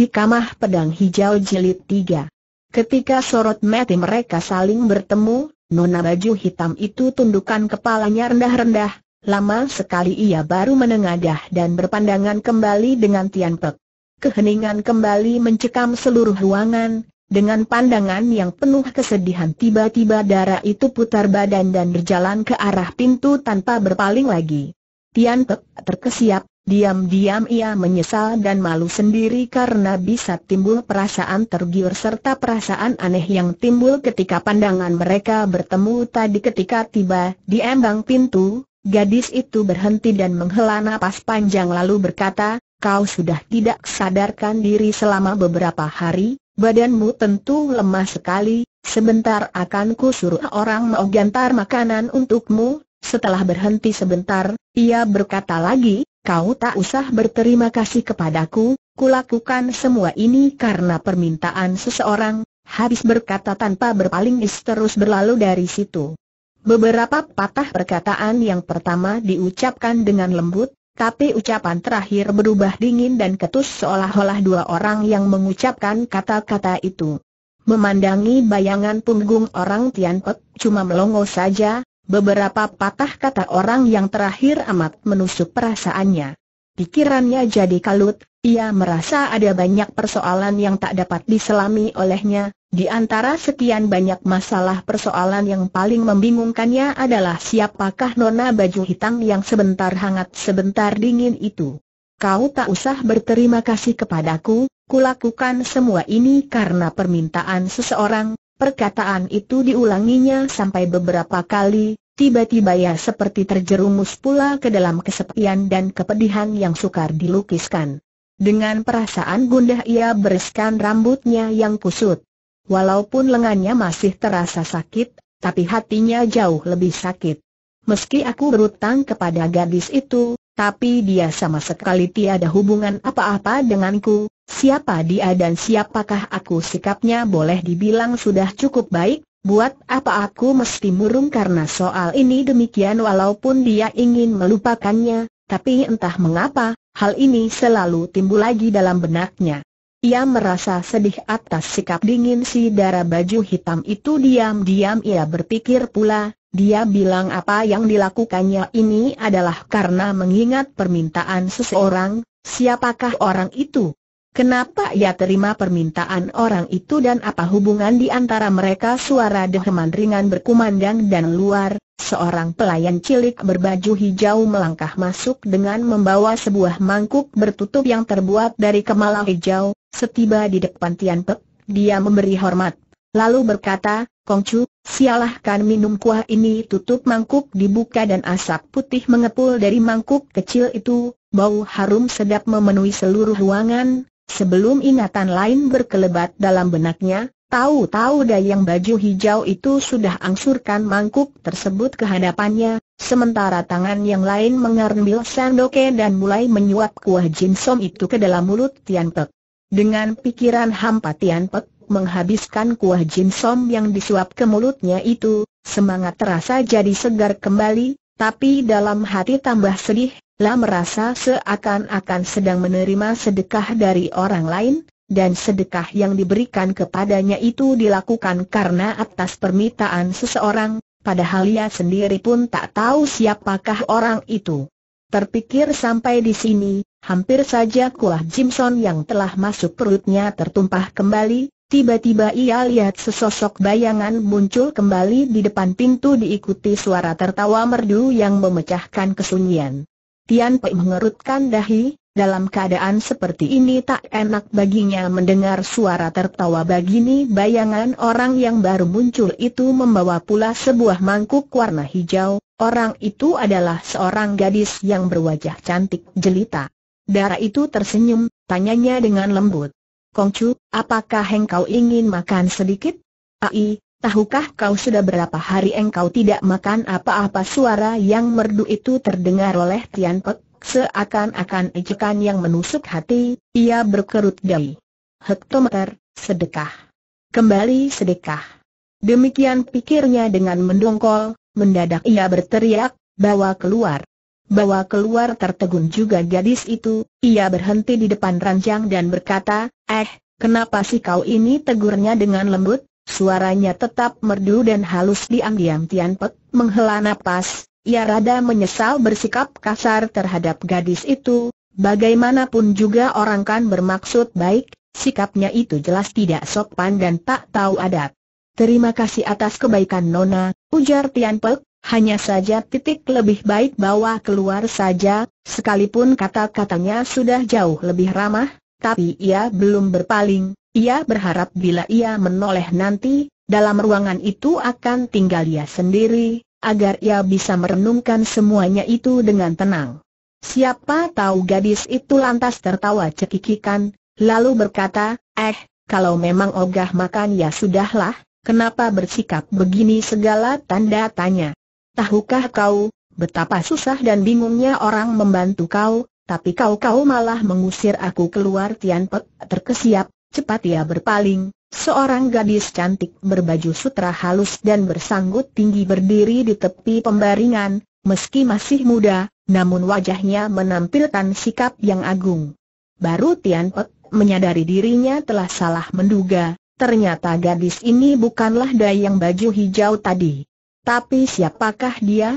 Hikamah Pedang Hijau Jilid 3 Ketika sorot mati mereka saling bertemu, Nona baju hitam itu tundukkan kepalanya rendah-rendah, lama sekali ia baru menengadah dan berpandangan kembali dengan Tian Pek. Keheningan kembali mencekam seluruh ruangan, dengan pandangan yang penuh kesedihan tiba-tiba darah itu putar badan dan berjalan ke arah pintu tanpa berpaling lagi. Tian Pek terkesiap, Diam-diam ia menyesal dan malu sendiri karena bisa timbul perasaan tergiur serta perasaan aneh yang timbul ketika pandangan mereka bertemu tadi ketika tiba di ambang pintu, gadis itu berhenti dan menghela napas panjang lalu berkata, kau sudah tidak sadarkan diri selama beberapa hari, badanmu tentu lemah sekali, sebentar akan ku suruh orang mau gantar makanan untukmu, setelah berhenti sebentar, ia berkata lagi, kau tak usah berterima kasih kepadaku, kulakukan semua ini karena permintaan seseorang, habis berkata tanpa berpaling is terus berlalu dari situ. Beberapa patah perkataan yang pertama diucapkan dengan lembut, tapi ucapan terakhir berubah dingin dan ketus seolah-olah dua orang yang mengucapkan kata-kata itu. Memandangi bayangan punggung orang Tianpek cuma melongo saja, Beberapa patah kata orang yang terakhir amat menusuk perasaannya. Pikirannya jadi kalut, ia merasa ada banyak persoalan yang tak dapat diselami olehnya, di antara sekian banyak masalah persoalan yang paling membingungkannya adalah siapakah nona baju hitam yang sebentar hangat sebentar dingin itu. Kau tak usah berterima kasih kepadaku, kulakukan semua ini karena permintaan seseorang, Perkataan itu diulanginya sampai beberapa kali, tiba-tiba ya, seperti terjerumus pula ke dalam kesepian dan kepedihan yang sukar dilukiskan. Dengan perasaan gundah ia bereskan rambutnya yang kusut. Walaupun lengannya masih terasa sakit, tapi hatinya jauh lebih sakit. Meski aku berutang kepada gadis itu, tapi dia sama sekali tiada hubungan apa-apa denganku, siapa dia dan siapakah aku sikapnya boleh dibilang sudah cukup baik, buat apa aku mesti murung karena soal ini demikian walaupun dia ingin melupakannya, tapi entah mengapa, hal ini selalu timbul lagi dalam benaknya. Ia merasa sedih atas sikap dingin si darah baju hitam itu diam-diam ia berpikir pula, dia bilang apa yang dilakukannya ini adalah karena mengingat permintaan seseorang, siapakah orang itu? Kenapa ia terima permintaan orang itu dan apa hubungan di antara mereka suara deheman ringan berkumandang dan luar, seorang pelayan cilik berbaju hijau melangkah masuk dengan membawa sebuah mangkuk bertutup yang terbuat dari kemala hijau, setiba di depan Tian Pek, dia memberi hormat, lalu berkata, Kongcu, sialahkan minum kuah ini tutup mangkuk dibuka dan asap putih mengepul dari mangkuk kecil itu, bau harum sedap memenuhi seluruh ruangan, sebelum ingatan lain berkelebat dalam benaknya, tahu-tahu dayang baju hijau itu sudah angsurkan mangkuk tersebut ke hadapannya, sementara tangan yang lain mengambil sendoknya dan mulai menyuap kuah jinsom itu ke dalam mulut Tian Pek. Dengan pikiran hampa Tian Pek, menghabiskan kuah jinsom yang disuap ke mulutnya itu, semangat terasa jadi segar kembali, tapi dalam hati tambah sedih, lah merasa seakan-akan sedang menerima sedekah dari orang lain, dan sedekah yang diberikan kepadanya itu dilakukan karena atas permintaan seseorang, padahal ia sendiri pun tak tahu siapakah orang itu. Terpikir sampai di sini, hampir saja kuah Jimson yang telah masuk perutnya tertumpah kembali, Tiba-tiba ia lihat sesosok bayangan muncul kembali di depan pintu diikuti suara tertawa merdu yang memecahkan kesunyian. Tian Pei mengerutkan dahi, dalam keadaan seperti ini tak enak baginya mendengar suara tertawa begini bayangan orang yang baru muncul itu membawa pula sebuah mangkuk warna hijau, orang itu adalah seorang gadis yang berwajah cantik jelita. Darah itu tersenyum, tanyanya dengan lembut. Kongcu, apakah engkau ingin makan sedikit? Ai, tahukah kau sudah berapa hari engkau tidak makan apa-apa suara yang merdu itu terdengar oleh Tian Pek, seakan-akan ejekan yang menusuk hati, ia berkerut dahi. Hektometer, sedekah. Kembali sedekah. Demikian pikirnya dengan mendongkol, mendadak ia berteriak, bawa keluar bawa keluar tertegun juga gadis itu, ia berhenti di depan ranjang dan berkata, eh, kenapa sih kau ini tegurnya dengan lembut? Suaranya tetap merdu dan halus diam-diam Tian Pek menghela nafas. ia rada menyesal bersikap kasar terhadap gadis itu, bagaimanapun juga orang kan bermaksud baik, sikapnya itu jelas tidak sopan dan tak tahu adat. Terima kasih atas kebaikan Nona, ujar Tian Pek, hanya saja titik lebih baik bawa keluar saja, sekalipun kata-katanya sudah jauh lebih ramah, tapi ia belum berpaling, ia berharap bila ia menoleh nanti, dalam ruangan itu akan tinggal ia sendiri, agar ia bisa merenungkan semuanya itu dengan tenang. Siapa tahu gadis itu lantas tertawa cekikikan, lalu berkata, eh, kalau memang ogah makan ya sudahlah, kenapa bersikap begini segala tanda tanya tahukah kau, betapa susah dan bingungnya orang membantu kau, tapi kau-kau malah mengusir aku keluar Tian Pek, terkesiap, cepat ia berpaling, seorang gadis cantik berbaju sutra halus dan bersanggut tinggi berdiri di tepi pembaringan, meski masih muda, namun wajahnya menampilkan sikap yang agung. Baru Tian Pek menyadari dirinya telah salah menduga, ternyata gadis ini bukanlah Dayang baju hijau tadi. Tapi siapakah dia?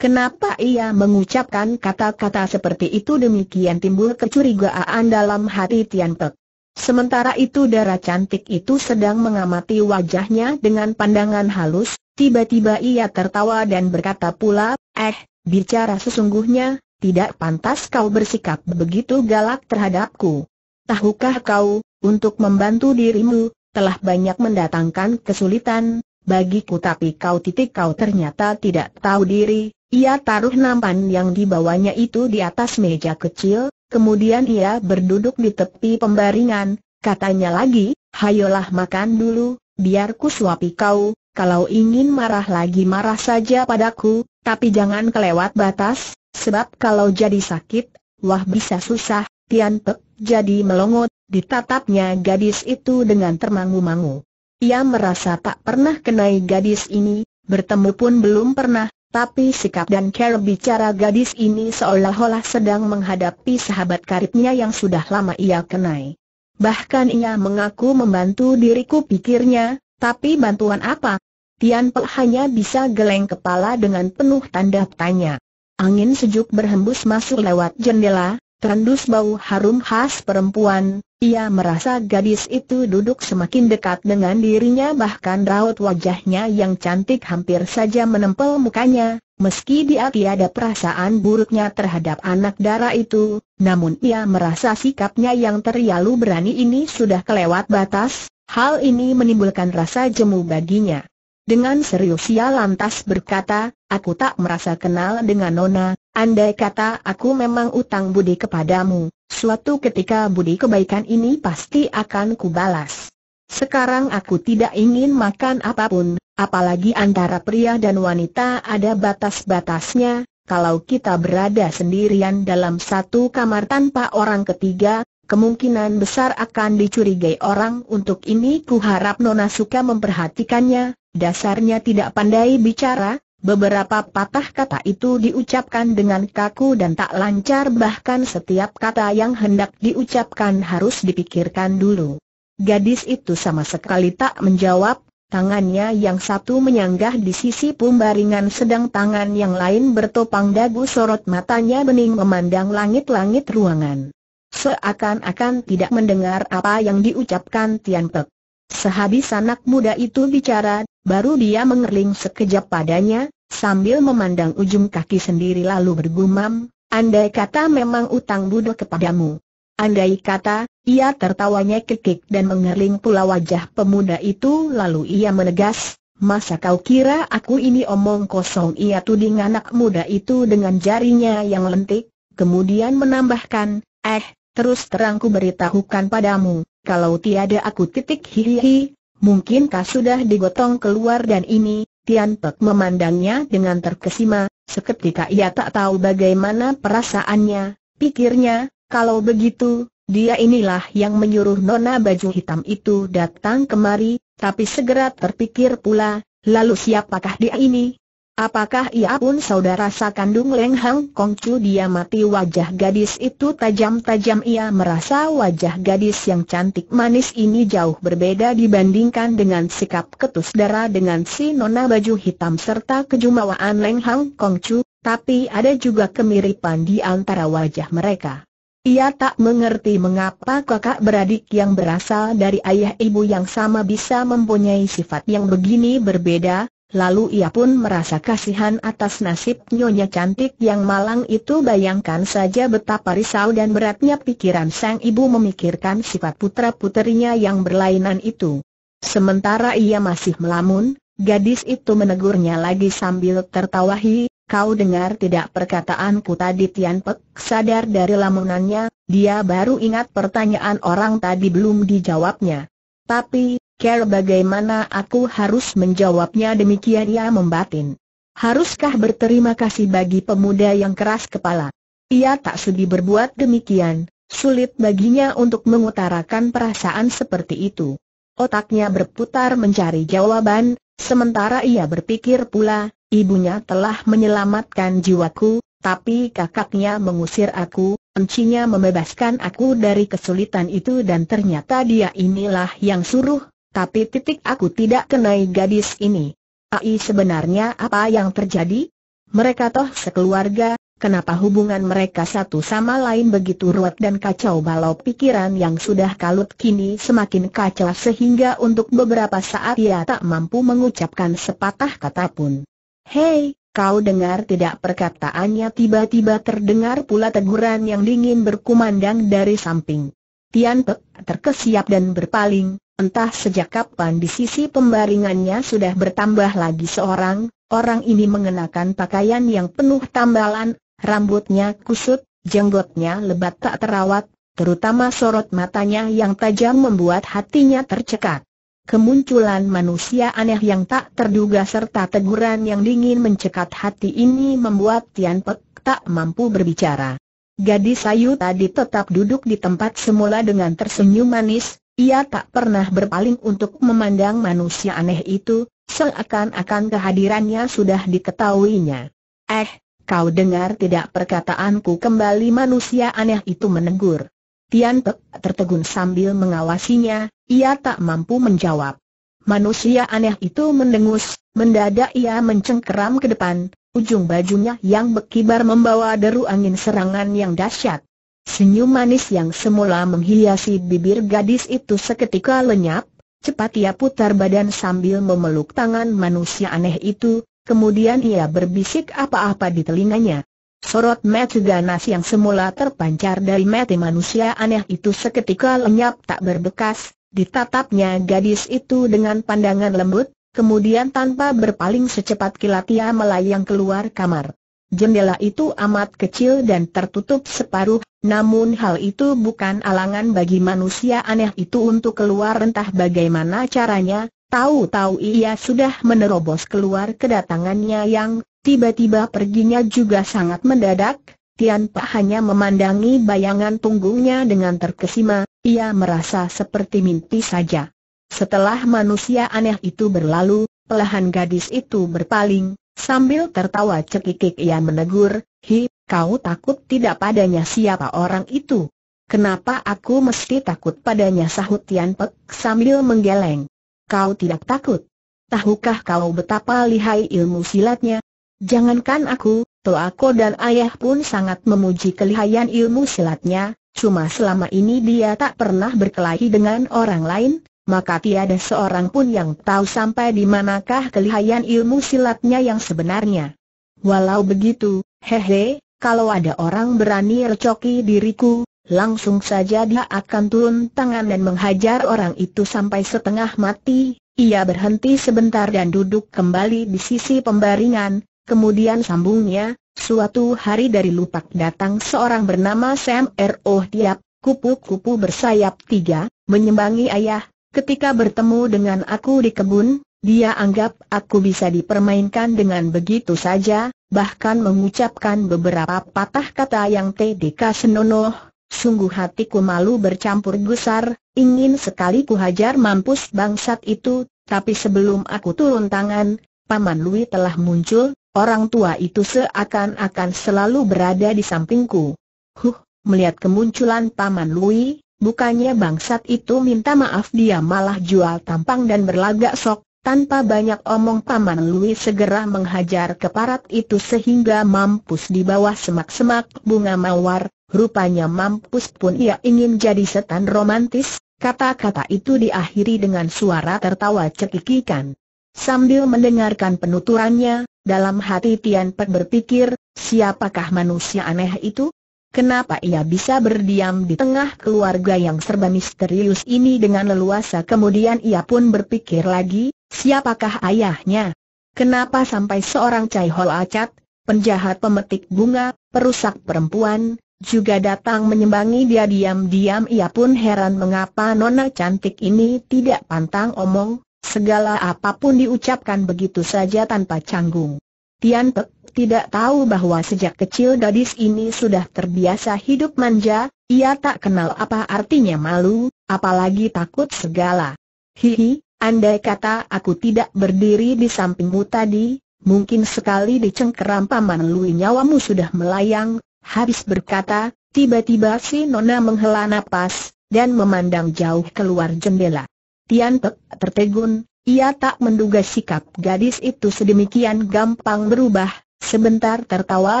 Kenapa ia mengucapkan kata-kata seperti itu demikian timbul kecurigaan dalam hati Tian Pek. Sementara itu darah cantik itu sedang mengamati wajahnya dengan pandangan halus, tiba-tiba ia tertawa dan berkata pula, eh, bicara sesungguhnya, tidak pantas kau bersikap begitu galak terhadapku. Tahukah kau, untuk membantu dirimu, telah banyak mendatangkan kesulitan, bagiku tapi kau titik kau ternyata tidak tahu diri, ia taruh nampan yang dibawanya itu di atas meja kecil, kemudian ia berduduk di tepi pembaringan, katanya lagi, hayolah makan dulu, biar ku suapi kau, kalau ingin marah lagi marah saja padaku, tapi jangan kelewat batas, sebab kalau jadi sakit, wah bisa susah, Tian Pek jadi melongot, ditatapnya gadis itu dengan termangu-mangu. Ia merasa tak pernah kenai gadis ini, bertemu pun belum pernah, tapi sikap dan cara bicara gadis ini seolah-olah sedang menghadapi sahabat karibnya yang sudah lama ia kenai. Bahkan ia mengaku membantu diriku pikirnya, tapi bantuan apa? Tian Pe hanya bisa geleng kepala dengan penuh tanda tanya. Angin sejuk berhembus masuk lewat jendela, Terendus bau harum khas perempuan, ia merasa gadis itu duduk semakin dekat dengan dirinya bahkan raut wajahnya yang cantik hampir saja menempel mukanya, meski dia tiada perasaan buruknya terhadap anak darah itu, namun ia merasa sikapnya yang terlalu berani ini sudah kelewat batas, hal ini menimbulkan rasa jemu baginya. Dengan serius ia lantas berkata, aku tak merasa kenal dengan Nona, Andai kata aku memang utang budi kepadamu, suatu ketika budi kebaikan ini pasti akan kubalas. Sekarang aku tidak ingin makan apapun, apalagi antara pria dan wanita ada batas-batasnya, kalau kita berada sendirian dalam satu kamar tanpa orang ketiga, kemungkinan besar akan dicurigai orang untuk ini kuharap Nona suka memperhatikannya, dasarnya tidak pandai bicara, Beberapa patah kata itu diucapkan dengan kaku dan tak lancar bahkan setiap kata yang hendak diucapkan harus dipikirkan dulu. Gadis itu sama sekali tak menjawab, tangannya yang satu menyanggah di sisi pembaringan sedang tangan yang lain bertopang dagu sorot matanya bening memandang langit-langit ruangan. Seakan-akan tidak mendengar apa yang diucapkan Tian Pek. Sehabis anak muda itu bicara, baru dia mengerling sekejap padanya, sambil memandang ujung kaki sendiri lalu bergumam, andai kata memang utang budo kepadamu. Andai kata, ia tertawanya kekik dan mengerling pula wajah pemuda itu lalu ia menegas, Masa kau kira aku ini omong kosong ia tuding anak muda itu dengan jarinya yang lentik, kemudian menambahkan, eh, terus terangku beritahukan padamu, kalau tiada aku titik hihihi, mungkinkah sudah digotong keluar dan ini, Tian Pek memandangnya dengan terkesima, seketika ia tak tahu bagaimana perasaannya, pikirnya, kalau begitu, dia inilah yang menyuruh nona baju hitam itu datang kemari, tapi segera terpikir pula, lalu siapakah dia ini? Apakah ia pun saudara sakandung Leng Hang Kong Chu dia mati wajah gadis itu tajam-tajam ia merasa wajah gadis yang cantik manis ini jauh berbeda dibandingkan dengan sikap ketus darah dengan si nona baju hitam serta kejumawaan Leng Hang Kong Chu, tapi ada juga kemiripan di antara wajah mereka. Ia tak mengerti mengapa kakak beradik yang berasal dari ayah ibu yang sama bisa mempunyai sifat yang begini berbeda, Lalu ia pun merasa kasihan atas nasib nyonya cantik yang malang itu bayangkan saja betapa risau dan beratnya pikiran sang ibu memikirkan sifat putra-puterinya yang berlainan itu. Sementara ia masih melamun, gadis itu menegurnya lagi sambil tertawahi, kau dengar tidak perkataanku tadi Tian Pek sadar dari lamunannya, dia baru ingat pertanyaan orang tadi belum dijawabnya. Tapi, Care bagaimana aku harus menjawabnya demikian ia membatin. Haruskah berterima kasih bagi pemuda yang keras kepala? Ia tak sudi berbuat demikian, sulit baginya untuk mengutarakan perasaan seperti itu. Otaknya berputar mencari jawaban, sementara ia berpikir pula, ibunya telah menyelamatkan jiwaku, tapi kakaknya mengusir aku, encinya membebaskan aku dari kesulitan itu dan ternyata dia inilah yang suruh tapi titik aku tidak kenai gadis ini. Ai sebenarnya apa yang terjadi? Mereka toh sekeluarga, kenapa hubungan mereka satu sama lain begitu ruwet dan kacau balau pikiran yang sudah kalut kini semakin kacau sehingga untuk beberapa saat ia tak mampu mengucapkan sepatah kata pun. Hei, kau dengar tidak perkataannya tiba-tiba terdengar pula teguran yang dingin berkumandang dari samping. Tian Pek terkesiap dan berpaling, Entah sejak kapan di sisi pembaringannya sudah bertambah lagi seorang, orang ini mengenakan pakaian yang penuh tambalan, rambutnya kusut, jenggotnya lebat tak terawat, terutama sorot matanya yang tajam membuat hatinya tercekat. Kemunculan manusia aneh yang tak terduga serta teguran yang dingin mencekat hati ini membuat Tian Pek tak mampu berbicara. Gadis Ayu tadi tetap duduk di tempat semula dengan tersenyum manis, ia tak pernah berpaling untuk memandang manusia aneh itu, seakan-akan kehadirannya sudah diketahuinya. Eh, kau dengar tidak perkataanku kembali manusia aneh itu menegur. Tian Pek tertegun sambil mengawasinya, ia tak mampu menjawab. Manusia aneh itu mendengus, mendadak ia mencengkeram ke depan, ujung bajunya yang berkibar membawa deru angin serangan yang dahsyat. Senyum manis yang semula menghiasi bibir gadis itu seketika lenyap, cepat ia putar badan sambil memeluk tangan manusia aneh itu, kemudian ia berbisik apa-apa di telinganya. Sorot mata ganas yang semula terpancar dari mata manusia aneh itu seketika lenyap tak berbekas, ditatapnya gadis itu dengan pandangan lembut, kemudian tanpa berpaling secepat kilat ia melayang keluar kamar. Jendela itu amat kecil dan tertutup separuh, namun hal itu bukan alangan bagi manusia aneh itu untuk keluar entah bagaimana caranya, tahu-tahu ia sudah menerobos keluar kedatangannya yang tiba-tiba perginya juga sangat mendadak, Tian Pak hanya memandangi bayangan punggungnya dengan terkesima, ia merasa seperti mimpi saja. Setelah manusia aneh itu berlalu, pelahan gadis itu berpaling, Sambil tertawa cekikik ia menegur, Hi, kau takut tidak padanya siapa orang itu? Kenapa aku mesti takut padanya sahut Tian Pek sambil menggeleng? Kau tidak takut? Tahukah kau betapa lihai ilmu silatnya? Jangankan aku, Toako dan ayah pun sangat memuji kelihaian ilmu silatnya, cuma selama ini dia tak pernah berkelahi dengan orang lain, maka tiada seorang pun yang tahu sampai di manakah kelihayan ilmu silatnya yang sebenarnya. Walau begitu, hehe, kalau ada orang berani recoki diriku, langsung saja dia akan turun tangan dan menghajar orang itu sampai setengah mati. Ia berhenti sebentar dan duduk kembali di sisi pembaringan, kemudian sambungnya, suatu hari dari Lupak datang seorang bernama Sam R.O. Oh, tiap kupu-kupu bersayap tiga, menyembangi ayah, Ketika bertemu dengan aku di kebun, dia anggap aku bisa dipermainkan dengan begitu saja, bahkan mengucapkan beberapa patah kata yang TDK senonoh, sungguh hatiku malu bercampur gusar, ingin sekali kuhajar mampus bangsat itu, tapi sebelum aku turun tangan, Paman Lui telah muncul, orang tua itu seakan-akan selalu berada di sampingku. Huh, melihat kemunculan Paman Lui, Bukannya bangsat itu minta maaf dia malah jual tampang dan berlagak sok, tanpa banyak omong Paman Louis segera menghajar keparat itu sehingga mampus di bawah semak-semak bunga mawar, rupanya mampus pun ia ingin jadi setan romantis, kata-kata itu diakhiri dengan suara tertawa cekikikan. Sambil mendengarkan penuturannya, dalam hati Tian Pek berpikir, siapakah manusia aneh itu? Kenapa ia bisa berdiam di tengah keluarga yang serba misterius ini dengan leluasa kemudian ia pun berpikir lagi, siapakah ayahnya? Kenapa sampai seorang Cai Hol Acat, penjahat pemetik bunga, perusak perempuan, juga datang menyembangi dia diam-diam ia pun heran mengapa nona cantik ini tidak pantang omong, segala apapun diucapkan begitu saja tanpa canggung. Tian Pek tidak tahu bahwa sejak kecil gadis ini sudah terbiasa hidup manja, ia tak kenal apa artinya malu, apalagi takut segala. Hihi, andai kata aku tidak berdiri di sampingmu tadi, mungkin sekali di cengkeram paman Lui nyawamu sudah melayang, habis berkata, tiba-tiba si Nona menghela napas, dan memandang jauh keluar jendela. Tian Pek tertegun, ia tak menduga sikap gadis itu sedemikian gampang berubah, Sebentar tertawa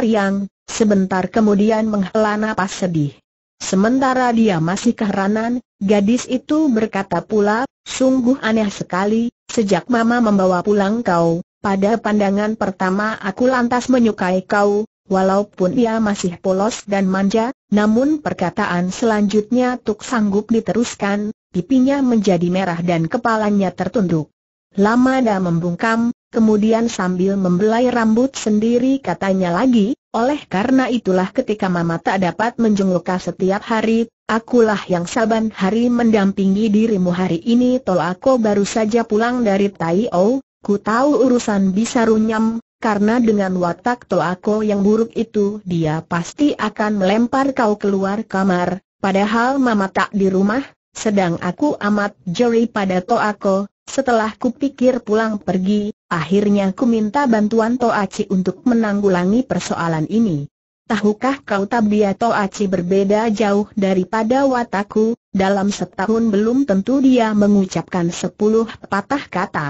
riang, sebentar kemudian menghela napas sedih. Sementara dia masih keheranan, gadis itu berkata pula, sungguh aneh sekali, sejak mama membawa pulang kau, pada pandangan pertama aku lantas menyukai kau, walaupun ia masih polos dan manja, namun perkataan selanjutnya Tuk sanggup diteruskan, pipinya menjadi merah dan kepalanya tertunduk. Lama Lamada membungkam, Kemudian sambil membelai rambut sendiri katanya lagi, oleh karena itulah ketika mama tak dapat menjengukka setiap hari, akulah yang saban hari mendampingi dirimu hari ini tol aku baru saja pulang dari Tai O, ku tahu urusan bisa runyam, karena dengan watak tol aku yang buruk itu dia pasti akan melempar kau keluar kamar, padahal mama tak di rumah, sedang aku amat jeli pada to aku, setelah kupikir pulang pergi, Akhirnya ku minta bantuan Toaci untuk menanggulangi persoalan ini. Tahukah kau Tabia Toaci berbeda jauh daripada wataku, dalam setahun belum tentu dia mengucapkan sepuluh patah kata.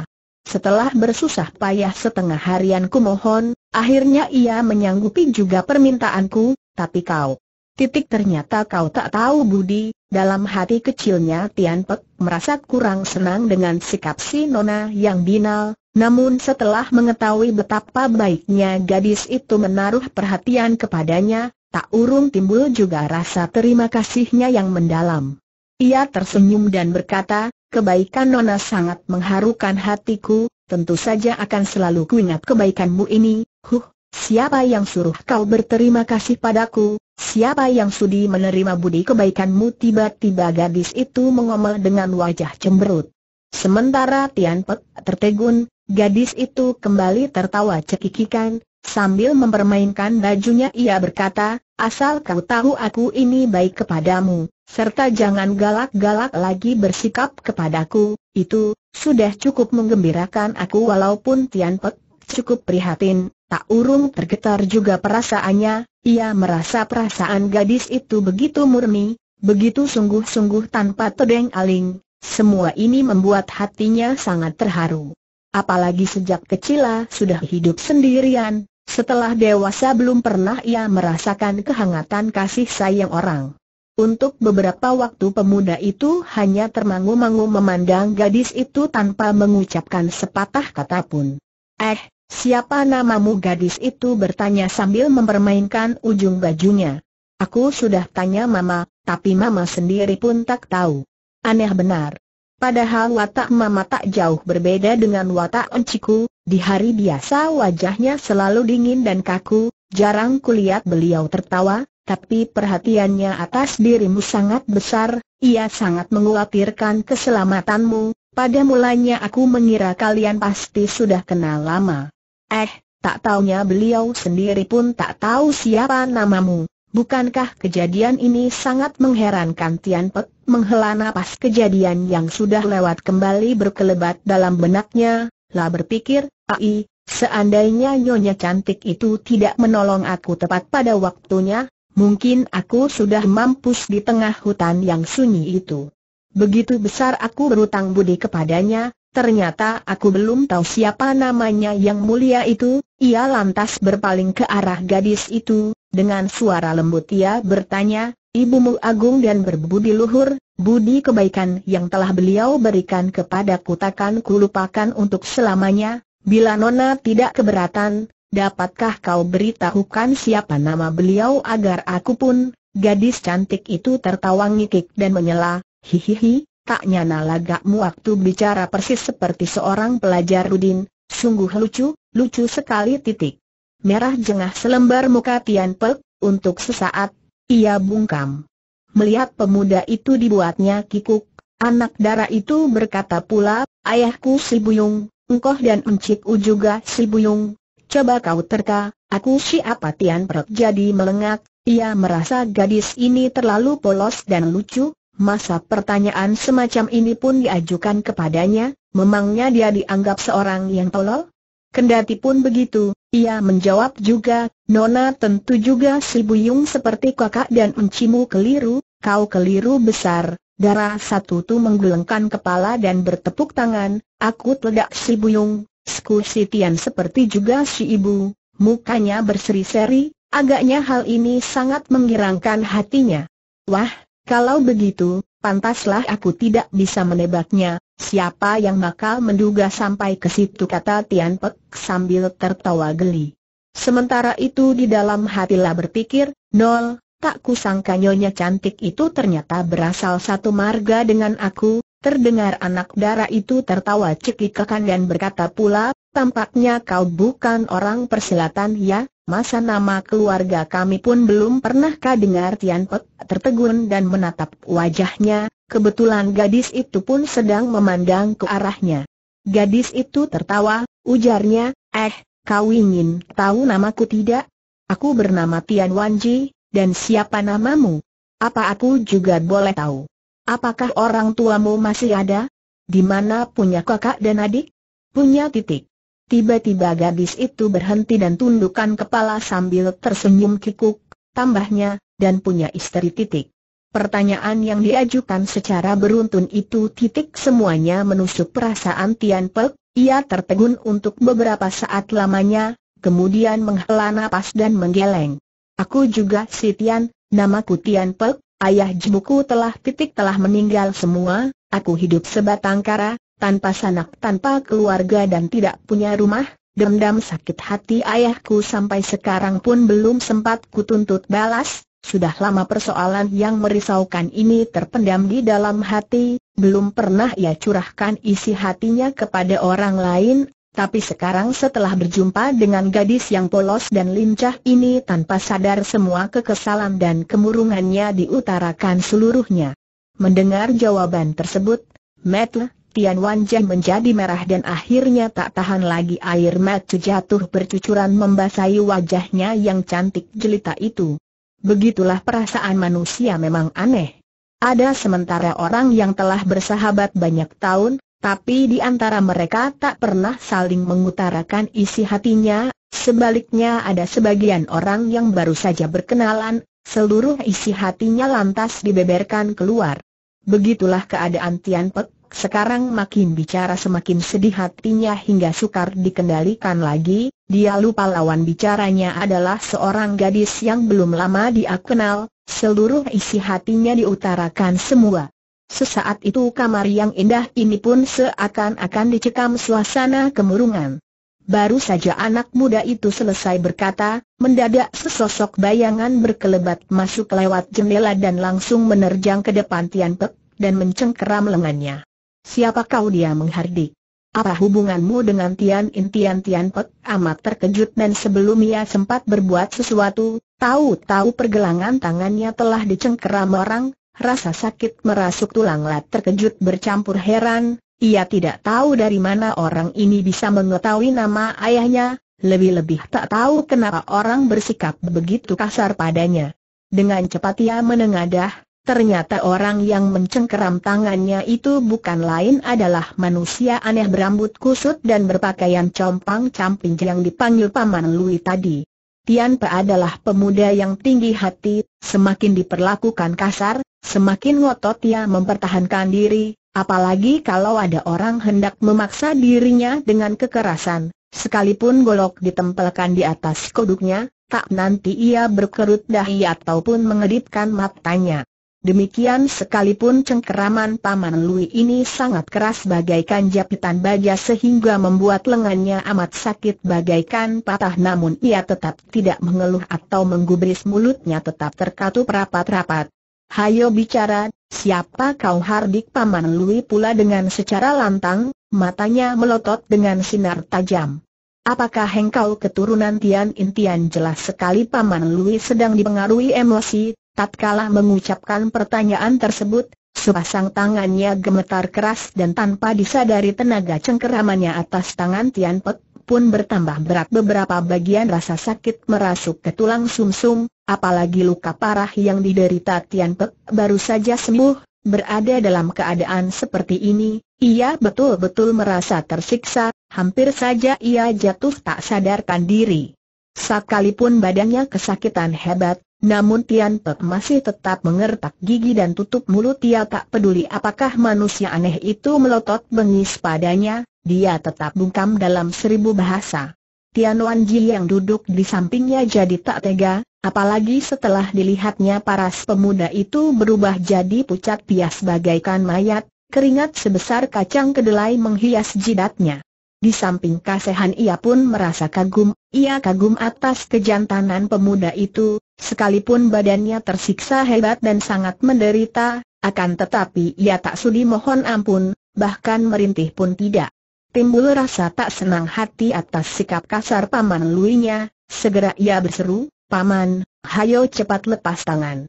Setelah bersusah payah setengah harian ku mohon, akhirnya ia menyanggupi juga permintaanku, tapi kau. Titik ternyata kau tak tahu Budi, dalam hati kecilnya Tian Pek merasa kurang senang dengan sikap si Nona yang binal, namun setelah mengetahui betapa baiknya gadis itu menaruh perhatian kepadanya, tak urung timbul juga rasa terima kasihnya yang mendalam. Ia tersenyum dan berkata, kebaikan Nona sangat mengharukan hatiku, tentu saja akan selalu kuingat kebaikanmu ini, huh, siapa yang suruh kau berterima kasih padaku, siapa yang sudi menerima budi kebaikanmu tiba-tiba gadis itu mengomel dengan wajah cemberut. Sementara Tian Pek tertegun, Gadis itu kembali tertawa cekikikan, sambil mempermainkan bajunya ia berkata, asal kau tahu aku ini baik kepadamu, serta jangan galak-galak lagi bersikap kepadaku, itu, sudah cukup menggembirakan aku walaupun Tian Pek cukup prihatin, tak urung tergetar juga perasaannya, ia merasa perasaan gadis itu begitu murni, begitu sungguh-sungguh tanpa tedeng aling, semua ini membuat hatinya sangat terharu. Apalagi sejak kecila sudah hidup sendirian, setelah dewasa belum pernah ia merasakan kehangatan kasih sayang orang. Untuk beberapa waktu pemuda itu hanya termangu-mangu memandang gadis itu tanpa mengucapkan sepatah kata pun. Eh, siapa namamu gadis itu bertanya sambil mempermainkan ujung bajunya. Aku sudah tanya mama, tapi mama sendiri pun tak tahu. Aneh benar. Padahal watak mama tak jauh berbeda dengan watak enciku, di hari biasa wajahnya selalu dingin dan kaku, jarang kulihat beliau tertawa, tapi perhatiannya atas dirimu sangat besar, ia sangat mengkhawatirkan keselamatanmu, pada mulanya aku mengira kalian pasti sudah kenal lama. Eh, tak taunya beliau sendiri pun tak tahu siapa namamu, Bukankah kejadian ini sangat mengherankan Tian Pek, menghela nafas kejadian yang sudah lewat kembali berkelebat dalam benaknya, lah berpikir, ai, seandainya nyonya cantik itu tidak menolong aku tepat pada waktunya, mungkin aku sudah mampus di tengah hutan yang sunyi itu. Begitu besar aku berutang budi kepadanya, ternyata aku belum tahu siapa namanya yang mulia itu, ia lantas berpaling ke arah gadis itu, dengan suara lembut ia bertanya, Ibumu agung dan berbudi luhur, budi kebaikan yang telah beliau berikan kepadaku takkan kulupakan untuk selamanya, bila Nona tidak keberatan, dapatkah kau beritahukan siapa nama beliau agar aku pun, gadis cantik itu tertawa ngikik dan menyela, hihihi, tak nyana lagakmu waktu bicara persis seperti seorang pelajar Rudin, sungguh lucu, lucu sekali titik merah jengah selembar muka Tian Pek, untuk sesaat, ia bungkam. Melihat pemuda itu dibuatnya kikuk, anak dara itu berkata pula, ayahku si Buyung, engkau dan encikku juga si Buyung, coba kau terka, aku siapa Tian Pek jadi melengak, ia merasa gadis ini terlalu polos dan lucu, masa pertanyaan semacam ini pun diajukan kepadanya, memangnya dia dianggap seorang yang tolol? Kendati pun begitu, ia menjawab juga, Nona tentu juga si Buyung seperti kakak dan encimu keliru, kau keliru besar. Darah satu tu menggelengkan kepala dan bertepuk tangan, aku tidak si Buyung, sku si Tian seperti juga si ibu, mukanya berseri-seri, agaknya hal ini sangat mengirangkan hatinya. Wah, kalau begitu, Pantaslah aku tidak bisa menebaknya, siapa yang bakal menduga sampai ke situ kata Tian Pek sambil tertawa geli. Sementara itu di dalam hatilah berpikir, Nol, tak kusangka nyonya cantik itu ternyata berasal satu marga dengan aku, terdengar anak dara itu tertawa cekikikan dan berkata pula, tampaknya kau bukan orang persilatan ya, masa nama keluarga kami pun belum pernahkah dengar Tian Pek tertegun dan menatap wajahnya, kebetulan gadis itu pun sedang memandang ke arahnya. Gadis itu tertawa, ujarnya, eh, kau ingin tahu namaku tidak? Aku bernama Tian Wanji, dan siapa namamu? Apa aku juga boleh tahu? Apakah orang tuamu masih ada? Di mana punya kakak dan adik? Punya titik. Tiba-tiba gadis itu berhenti dan tundukkan kepala sambil tersenyum kikuk, tambahnya, dan punya istri titik. Pertanyaan yang diajukan secara beruntun itu titik semuanya menusuk perasaan Tian Pek, ia tertegun untuk beberapa saat lamanya, kemudian menghela napas dan menggeleng. Aku juga si Tian, namaku Tian Pek, ayah jemuku telah titik telah meninggal semua, aku hidup sebatang kara, tanpa sanak tanpa keluarga dan tidak punya rumah, dendam sakit hati ayahku sampai sekarang pun belum sempat kutuntut balas, sudah lama persoalan yang merisaukan ini terpendam di dalam hati, belum pernah ia curahkan isi hatinya kepada orang lain, tapi sekarang setelah berjumpa dengan gadis yang polos dan lincah ini tanpa sadar semua kekesalan dan kemurungannya diutarakan seluruhnya. Mendengar jawaban tersebut, Matt Tian Wan menjadi merah dan akhirnya tak tahan lagi air mata jatuh bercucuran membasahi wajahnya yang cantik jelita itu. Begitulah perasaan manusia memang aneh. Ada sementara orang yang telah bersahabat banyak tahun, tapi di antara mereka tak pernah saling mengutarakan isi hatinya, sebaliknya ada sebagian orang yang baru saja berkenalan, seluruh isi hatinya lantas dibeberkan keluar. Begitulah keadaan Tian Pek sekarang makin bicara semakin sedih hatinya hingga sukar dikendalikan lagi, dia lupa lawan bicaranya adalah seorang gadis yang belum lama dia kenal, seluruh isi hatinya diutarakan semua. Sesaat itu kamar yang indah ini pun seakan-akan dicekam suasana kemurungan. Baru saja anak muda itu selesai berkata, mendadak sesosok bayangan berkelebat masuk lewat jendela dan langsung menerjang ke depan Tian Pek, dan mencengkeram lengannya. Siapa kau dia menghardik? Apa hubunganmu dengan Tian In Tian Tian Pek? Amat terkejut dan sebelum ia sempat berbuat sesuatu, tahu-tahu pergelangan tangannya telah dicengkeram orang, rasa sakit merasuk tulang lat terkejut bercampur heran, ia tidak tahu dari mana orang ini bisa mengetahui nama ayahnya, lebih-lebih tak tahu kenapa orang bersikap begitu kasar padanya. Dengan cepat ia menengadah, Ternyata orang yang mencengkeram tangannya itu bukan lain adalah manusia aneh berambut kusut dan berpakaian compang-camping yang dipanggil Paman Lui tadi. Tian Pe adalah pemuda yang tinggi hati, semakin diperlakukan kasar, semakin ngotot ia mempertahankan diri, apalagi kalau ada orang hendak memaksa dirinya dengan kekerasan. Sekalipun golok ditempelkan di atas kuduknya, tak nanti ia berkerut dahi ataupun mengedipkan matanya. Demikian sekalipun cengkeraman Paman Lui ini sangat keras bagaikan japitan baja sehingga membuat lengannya amat sakit bagaikan patah namun ia tetap tidak mengeluh atau menggubris mulutnya tetap terkatup rapat-rapat. Hayo bicara, siapa kau hardik Paman Lui pula dengan secara lantang, matanya melotot dengan sinar tajam. Apakah engkau keturunan Tian Intian jelas sekali Paman Lui sedang dipengaruhi emosi, Tatkala mengucapkan pertanyaan tersebut, sepasang tangannya gemetar keras dan tanpa disadari tenaga cengkeramannya atas tangan Tian Pek pun bertambah berat beberapa bagian rasa sakit merasuk ke tulang sumsum, -sum, apalagi luka parah yang diderita Tian Pek baru saja sembuh, berada dalam keadaan seperti ini, ia betul-betul merasa tersiksa, hampir saja ia jatuh tak sadarkan diri. Sekalipun badannya kesakitan hebat, namun Tian Pek masih tetap mengertak gigi dan tutup mulut Dia tak peduli apakah manusia aneh itu melotot bengis padanya, dia tetap bungkam dalam seribu bahasa. Tian Wan Ji yang duduk di sampingnya jadi tak tega, apalagi setelah dilihatnya paras pemuda itu berubah jadi pucat pias bagaikan mayat, keringat sebesar kacang kedelai menghias jidatnya. Di samping kasehan ia pun merasa kagum, ia kagum atas kejantanan pemuda itu, sekalipun badannya tersiksa hebat dan sangat menderita, akan tetapi ia tak sudi mohon ampun, bahkan merintih pun tidak. Timbul rasa tak senang hati atas sikap kasar paman luinya, segera ia berseru, Paman, hayo cepat lepas tangan.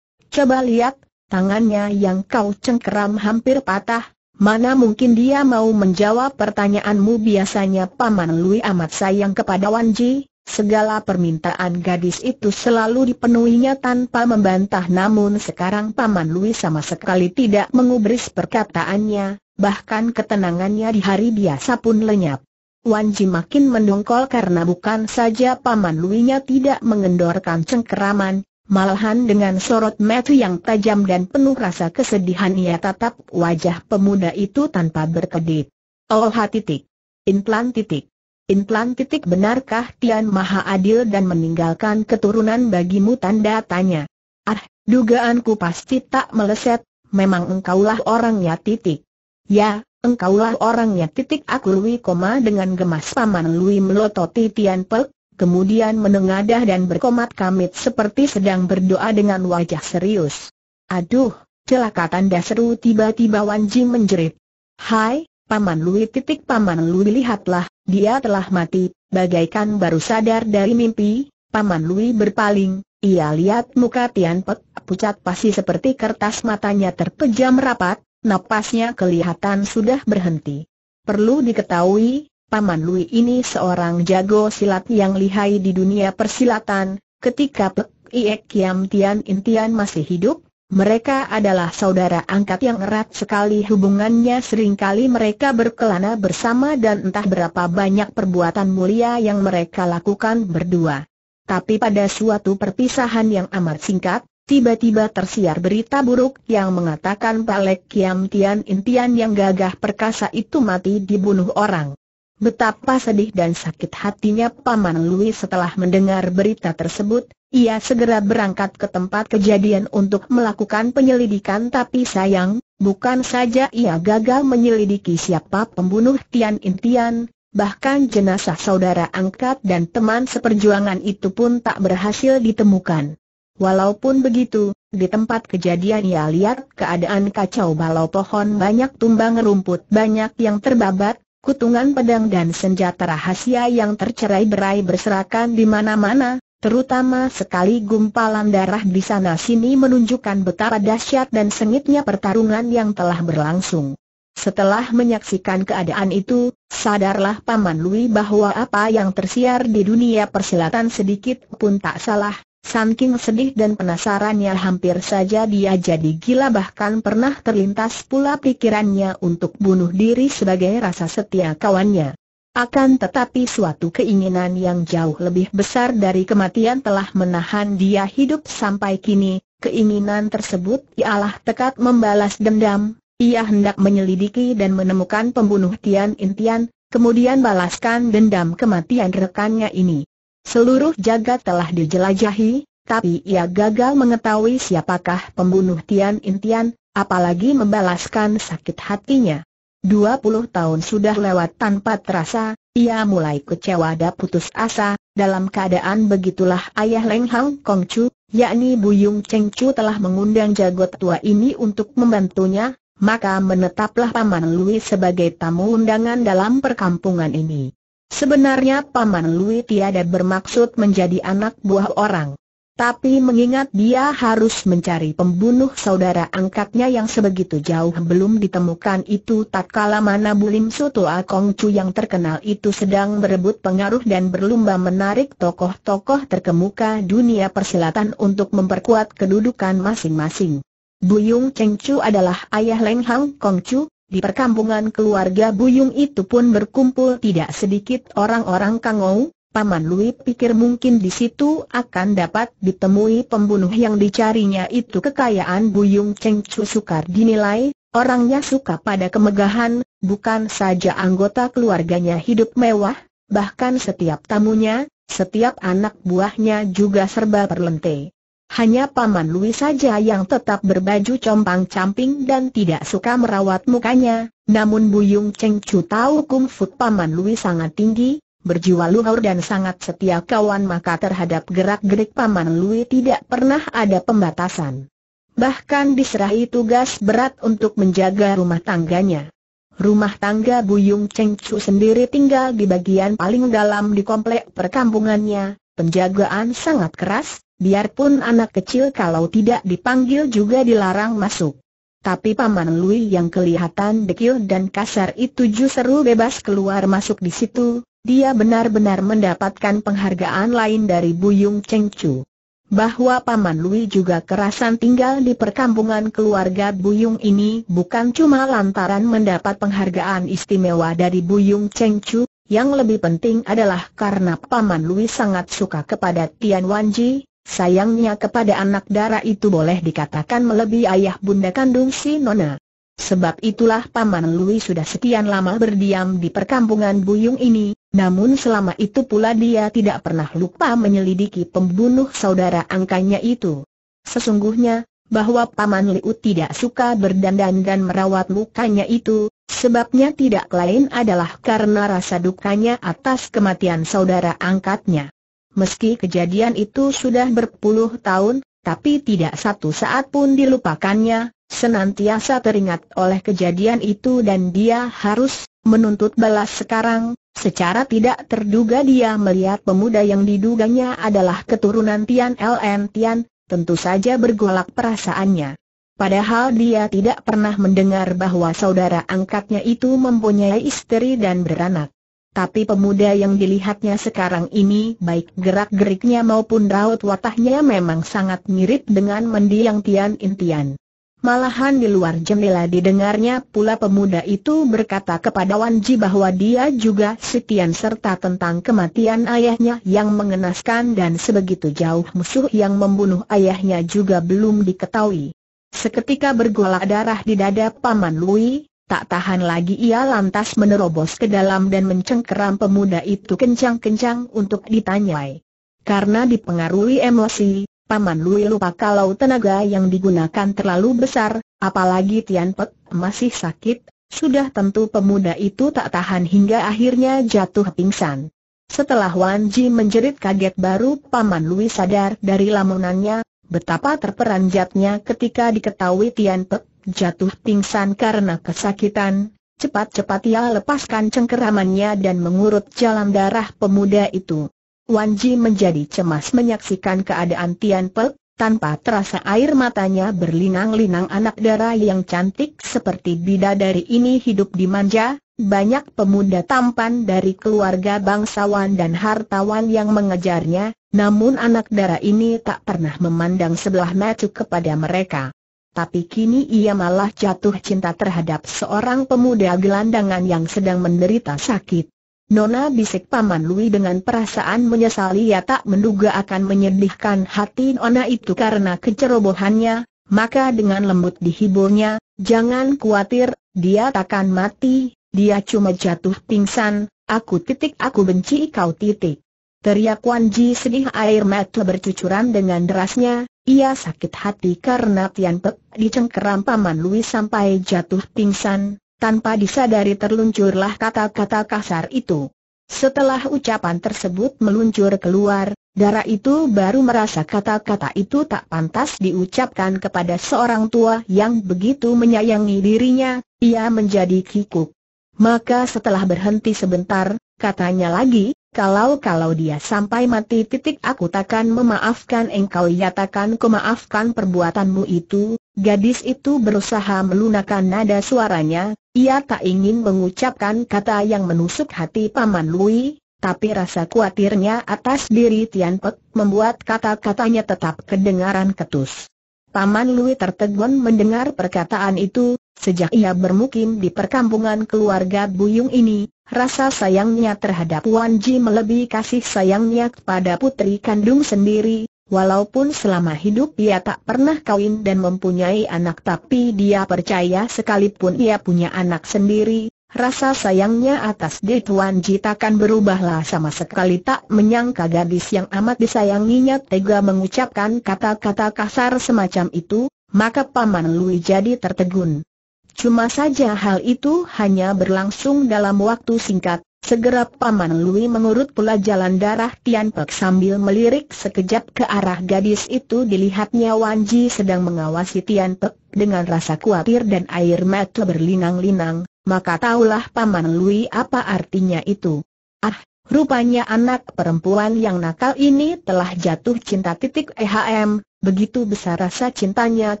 Coba lihat, tangannya yang kau cengkeram hampir patah, Mana mungkin dia mau menjawab pertanyaanmu biasanya Paman Lui amat sayang kepada Wan Ji, segala permintaan gadis itu selalu dipenuhinya tanpa membantah namun sekarang Paman Lui sama sekali tidak mengubris perkataannya, bahkan ketenangannya di hari biasa pun lenyap. Wan Ji makin mendongkol karena bukan saja Paman Lui-nya tidak mengendorkan cengkeraman, Malahan dengan sorot mata yang tajam dan penuh rasa kesedihan ia tatap wajah pemuda itu tanpa berkedip. Oh titik. Implan titik. Implan titik benarkah Tian Maha Adil dan meninggalkan keturunan bagimu tanda tanya. Ah, dugaanku pasti tak meleset, memang engkaulah orangnya titik. Ya, engkaulah orangnya titik aku Lui koma dengan gemas paman Lui melototi Tian Pek, kemudian menengadah dan berkomat kamit seperti sedang berdoa dengan wajah serius. Aduh, celaka tanda seru tiba-tiba Wan Ji menjerit. Hai, Paman Lui titik Paman Lui lihatlah, dia telah mati, bagaikan baru sadar dari mimpi, Paman Lui berpaling, ia lihat muka Tian Pek pucat pasti seperti kertas matanya terpejam rapat, napasnya kelihatan sudah berhenti. Perlu diketahui, Paman Lui ini seorang jago silat yang lihai di dunia persilatan, ketika Pek Iek Kiam Tian Intian masih hidup, mereka adalah saudara angkat yang erat sekali hubungannya seringkali mereka berkelana bersama dan entah berapa banyak perbuatan mulia yang mereka lakukan berdua. Tapi pada suatu perpisahan yang amat singkat, Tiba-tiba tersiar berita buruk yang mengatakan Palek Kiam Tian Intian yang gagah perkasa itu mati dibunuh orang. Betapa sedih dan sakit hatinya Paman Lui setelah mendengar berita tersebut, ia segera berangkat ke tempat kejadian untuk melakukan penyelidikan tapi sayang, bukan saja ia gagal menyelidiki siapa pembunuh Tian Intian, bahkan jenazah saudara angkat dan teman seperjuangan itu pun tak berhasil ditemukan. Walaupun begitu, di tempat kejadian ia lihat keadaan kacau balau pohon banyak tumbang rumput banyak yang terbabat, Kutungan pedang dan senjata rahasia yang tercerai berai berserakan di mana-mana, terutama sekali gumpalan darah di sana-sini menunjukkan betapa dahsyat dan sengitnya pertarungan yang telah berlangsung. Setelah menyaksikan keadaan itu, sadarlah Paman Lui bahwa apa yang tersiar di dunia persilatan sedikit pun tak salah, Saking sedih dan penasarannya hampir saja dia jadi gila bahkan pernah terlintas pula pikirannya untuk bunuh diri sebagai rasa setia kawannya. Akan tetapi suatu keinginan yang jauh lebih besar dari kematian telah menahan dia hidup sampai kini, keinginan tersebut ialah tekad membalas dendam, ia hendak menyelidiki dan menemukan pembunuh Tian Intian, kemudian balaskan dendam kematian rekannya ini. Seluruh jagat telah dijelajahi, tapi ia gagal mengetahui siapakah pembunuh Tian Intian, apalagi membalaskan sakit hatinya. Dua puluh tahun sudah lewat tanpa terasa, ia mulai kecewa dan putus asa, dalam keadaan begitulah ayah Leng Hang Kong Chu, yakni Buyung Cheng Chu telah mengundang jago tua ini untuk membantunya, maka menetaplah Paman Lui sebagai tamu undangan dalam perkampungan ini. Sebenarnya Paman Lui tiada bermaksud menjadi anak buah orang. Tapi mengingat dia harus mencari pembunuh saudara angkatnya yang sebegitu jauh belum ditemukan itu tak kala mana Bulim Soto Akong Chu yang terkenal itu sedang berebut pengaruh dan berlumba menarik tokoh-tokoh terkemuka dunia persilatan untuk memperkuat kedudukan masing-masing. Buyung Cheng Chu adalah ayah Leng Hang Kong Chu, di perkampungan keluarga Buyung itu pun berkumpul tidak sedikit orang-orang Kangou, Paman Lui pikir mungkin di situ akan dapat ditemui pembunuh yang dicarinya itu kekayaan Buyung Cheng Chu sukar dinilai, orangnya suka pada kemegahan, bukan saja anggota keluarganya hidup mewah, bahkan setiap tamunya, setiap anak buahnya juga serba perlente. Hanya Paman Louis saja yang tetap berbaju compang-camping dan tidak suka merawat mukanya, namun Buyung Cheng Chu tahu kungfu Paman Louis sangat tinggi, berjiwa luhur dan sangat setia kawan maka terhadap gerak-gerik Paman Louis tidak pernah ada pembatasan. Bahkan diserahi tugas berat untuk menjaga rumah tangganya. Rumah tangga Buyung Cheng Chu sendiri tinggal di bagian paling dalam di komplek perkampungannya, penjagaan sangat keras, Biarpun anak kecil kalau tidak dipanggil juga dilarang masuk. Tapi Paman Lui yang kelihatan dekil dan kasar itu justru bebas keluar masuk di situ, dia benar-benar mendapatkan penghargaan lain dari Buyung Chengchu. Bahwa Paman Lui juga kerasan tinggal di perkampungan keluarga Buyung ini bukan cuma lantaran mendapat penghargaan istimewa dari Buyung Chengchu, yang lebih penting adalah karena Paman Lui sangat suka kepada Tian Wanji, Sayangnya kepada anak dara itu boleh dikatakan melebihi ayah bunda kandung si Nona. Sebab itulah Paman Lui sudah sekian lama berdiam di perkampungan Buyung ini, namun selama itu pula dia tidak pernah lupa menyelidiki pembunuh saudara angkanya itu. Sesungguhnya, bahwa Paman Liu tidak suka berdandan dan merawat mukanya itu, sebabnya tidak lain adalah karena rasa dukanya atas kematian saudara angkatnya. Meski kejadian itu sudah berpuluh tahun, tapi tidak satu saat pun dilupakannya, senantiasa teringat oleh kejadian itu dan dia harus menuntut balas sekarang. Secara tidak terduga dia melihat pemuda yang diduganya adalah keturunan Tian LN Tian, tentu saja bergolak perasaannya. Padahal dia tidak pernah mendengar bahwa saudara angkatnya itu mempunyai istri dan beranak. Tapi pemuda yang dilihatnya sekarang ini baik gerak-geriknya maupun raut watahnya memang sangat mirip dengan mendiang Tian Intian. Malahan di luar jendela didengarnya pula pemuda itu berkata kepada Wan Ji bahwa dia juga setian serta tentang kematian ayahnya yang mengenaskan dan sebegitu jauh musuh yang membunuh ayahnya juga belum diketahui. Seketika bergolak darah di dada Paman Lui, Tak tahan lagi ia lantas menerobos ke dalam dan mencengkeram pemuda itu kencang-kencang untuk ditanyai. Karena dipengaruhi emosi, Paman Lui lupa kalau tenaga yang digunakan terlalu besar, apalagi Tian Pek masih sakit, sudah tentu pemuda itu tak tahan hingga akhirnya jatuh pingsan. Setelah Wan Ji menjerit kaget baru Paman Lui sadar dari lamunannya, betapa terperanjatnya ketika diketahui Tian Pek jatuh pingsan karena kesakitan, cepat-cepat ia lepaskan cengkeramannya dan mengurut jalan darah pemuda itu. Wan Ji menjadi cemas menyaksikan keadaan Tian Pek, tanpa terasa air matanya berlinang-linang anak dara yang cantik seperti bidadari ini hidup di manja, banyak pemuda tampan dari keluarga bangsawan dan hartawan yang mengejarnya, namun anak dara ini tak pernah memandang sebelah mata kepada mereka. Tapi kini ia malah jatuh cinta terhadap seorang pemuda gelandangan yang sedang menderita sakit. Nona bisik Paman Lui dengan perasaan menyesali ia tak menduga akan menyedihkan hati Nona itu karena kecerobohannya, maka dengan lembut dihiburnya, jangan khawatir, dia takkan mati, dia cuma jatuh pingsan, aku titik aku benci kau titik. Teriak Wan Ji sedih air mata bercucuran dengan derasnya, ia sakit hati karena Tian Pek dicengkeram Paman Lui sampai jatuh pingsan, tanpa disadari terluncurlah kata-kata kasar itu. Setelah ucapan tersebut meluncur keluar, darah itu baru merasa kata-kata itu tak pantas diucapkan kepada seorang tua yang begitu menyayangi dirinya, ia menjadi kikuk. Maka setelah berhenti sebentar, katanya lagi, kalau-kalau dia sampai mati titik aku takkan memaafkan engkau ya takkan kumaafkan perbuatanmu itu, gadis itu berusaha melunakkan nada suaranya, ia tak ingin mengucapkan kata yang menusuk hati Paman Lui, tapi rasa khawatirnya atas diri Tian Pek membuat kata-katanya tetap kedengaran ketus. Paman Lui tertegun mendengar perkataan itu, sejak ia bermukim di perkampungan keluarga Buyung ini, Rasa sayangnya terhadap Wan Ji melebihi kasih sayangnya kepada putri kandung sendiri, walaupun selama hidup ia tak pernah kawin dan mempunyai anak tapi dia percaya sekalipun ia punya anak sendiri, rasa sayangnya atas Det Wan Ji takkan berubahlah sama sekali tak menyangka gadis yang amat disayanginya tega mengucapkan kata-kata kasar semacam itu, maka Paman Lui jadi tertegun. Cuma saja hal itu hanya berlangsung dalam waktu singkat, segera Paman Lui mengurut pula jalan darah Tian Pek sambil melirik sekejap ke arah gadis itu dilihatnya Wan Ji sedang mengawasi Tian Pek dengan rasa khawatir dan air mata berlinang-linang, maka taulah Paman Lui apa artinya itu. Ah, Rupanya anak perempuan yang nakal ini telah jatuh cinta titik EHM, begitu besar rasa cintanya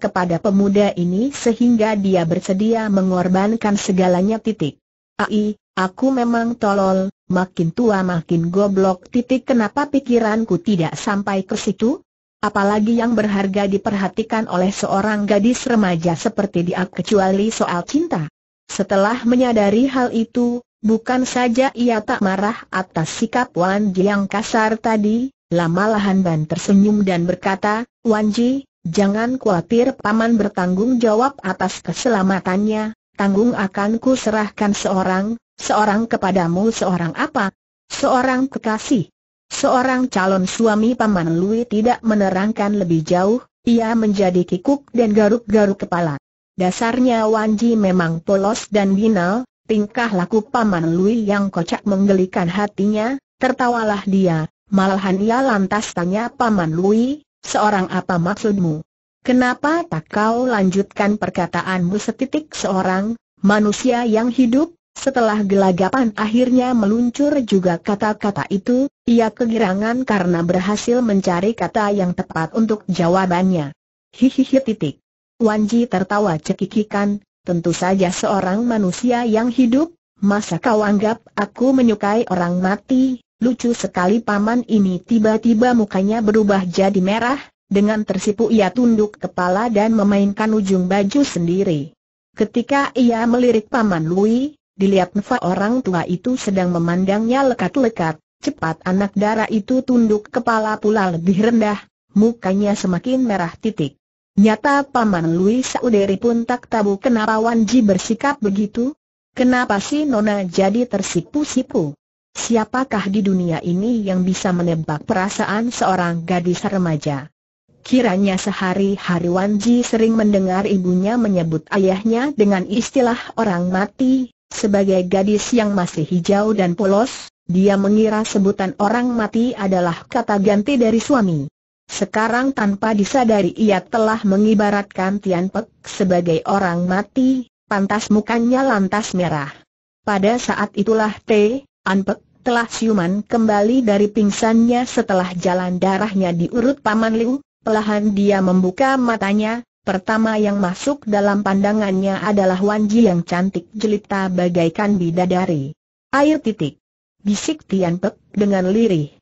kepada pemuda ini sehingga dia bersedia mengorbankan segalanya titik. Ai, aku memang tolol, makin tua makin goblok titik kenapa pikiranku tidak sampai ke situ? Apalagi yang berharga diperhatikan oleh seorang gadis remaja seperti dia kecuali soal cinta. Setelah menyadari hal itu, Bukan saja ia tak marah atas sikap Wan Ji yang kasar tadi, lama lahan Ban tersenyum dan berkata, Wan Ji, jangan khawatir paman bertanggung jawab atas keselamatannya, tanggung akan ku serahkan seorang, seorang kepadamu seorang apa? Seorang kekasih. Seorang calon suami paman Lui tidak menerangkan lebih jauh, ia menjadi kikuk dan garuk-garuk kepala. Dasarnya Wan Ji memang polos dan binal, Tingkah laku Paman Lui yang kocak menggelikan hatinya, tertawalah dia, malahan ia lantas tanya Paman Lui, seorang apa maksudmu? Kenapa tak kau lanjutkan perkataanmu setitik seorang manusia yang hidup? Setelah gelagapan akhirnya meluncur juga kata-kata itu, ia kegirangan karena berhasil mencari kata yang tepat untuk jawabannya. Hihihi titik. Wanji tertawa cekikikan, Tentu saja seorang manusia yang hidup, masa kau anggap aku menyukai orang mati? Lucu sekali paman ini tiba-tiba mukanya berubah jadi merah, dengan tersipu ia tunduk kepala dan memainkan ujung baju sendiri. Ketika ia melirik paman Lui, dilihat Nfa orang tua itu sedang memandangnya lekat-lekat, cepat anak darah itu tunduk kepala pula lebih rendah, mukanya semakin merah titik. Nyata Paman Louis Sauderi pun tak tahu kenapa Wan Ji bersikap begitu. Kenapa si Nona jadi tersipu-sipu? Siapakah di dunia ini yang bisa menebak perasaan seorang gadis remaja? Kiranya sehari-hari Wan Ji sering mendengar ibunya menyebut ayahnya dengan istilah orang mati, sebagai gadis yang masih hijau dan polos, dia mengira sebutan orang mati adalah kata ganti dari suami. Sekarang tanpa disadari ia telah mengibaratkan Tian Pek sebagai orang mati, pantas mukanya lantas merah. Pada saat itulah T. An Pek telah siuman kembali dari pingsannya setelah jalan darahnya diurut Paman Liu, pelahan dia membuka matanya, pertama yang masuk dalam pandangannya adalah Wan Ji yang cantik jelita bagaikan bidadari. Air titik. Bisik Tian Pek dengan lirih.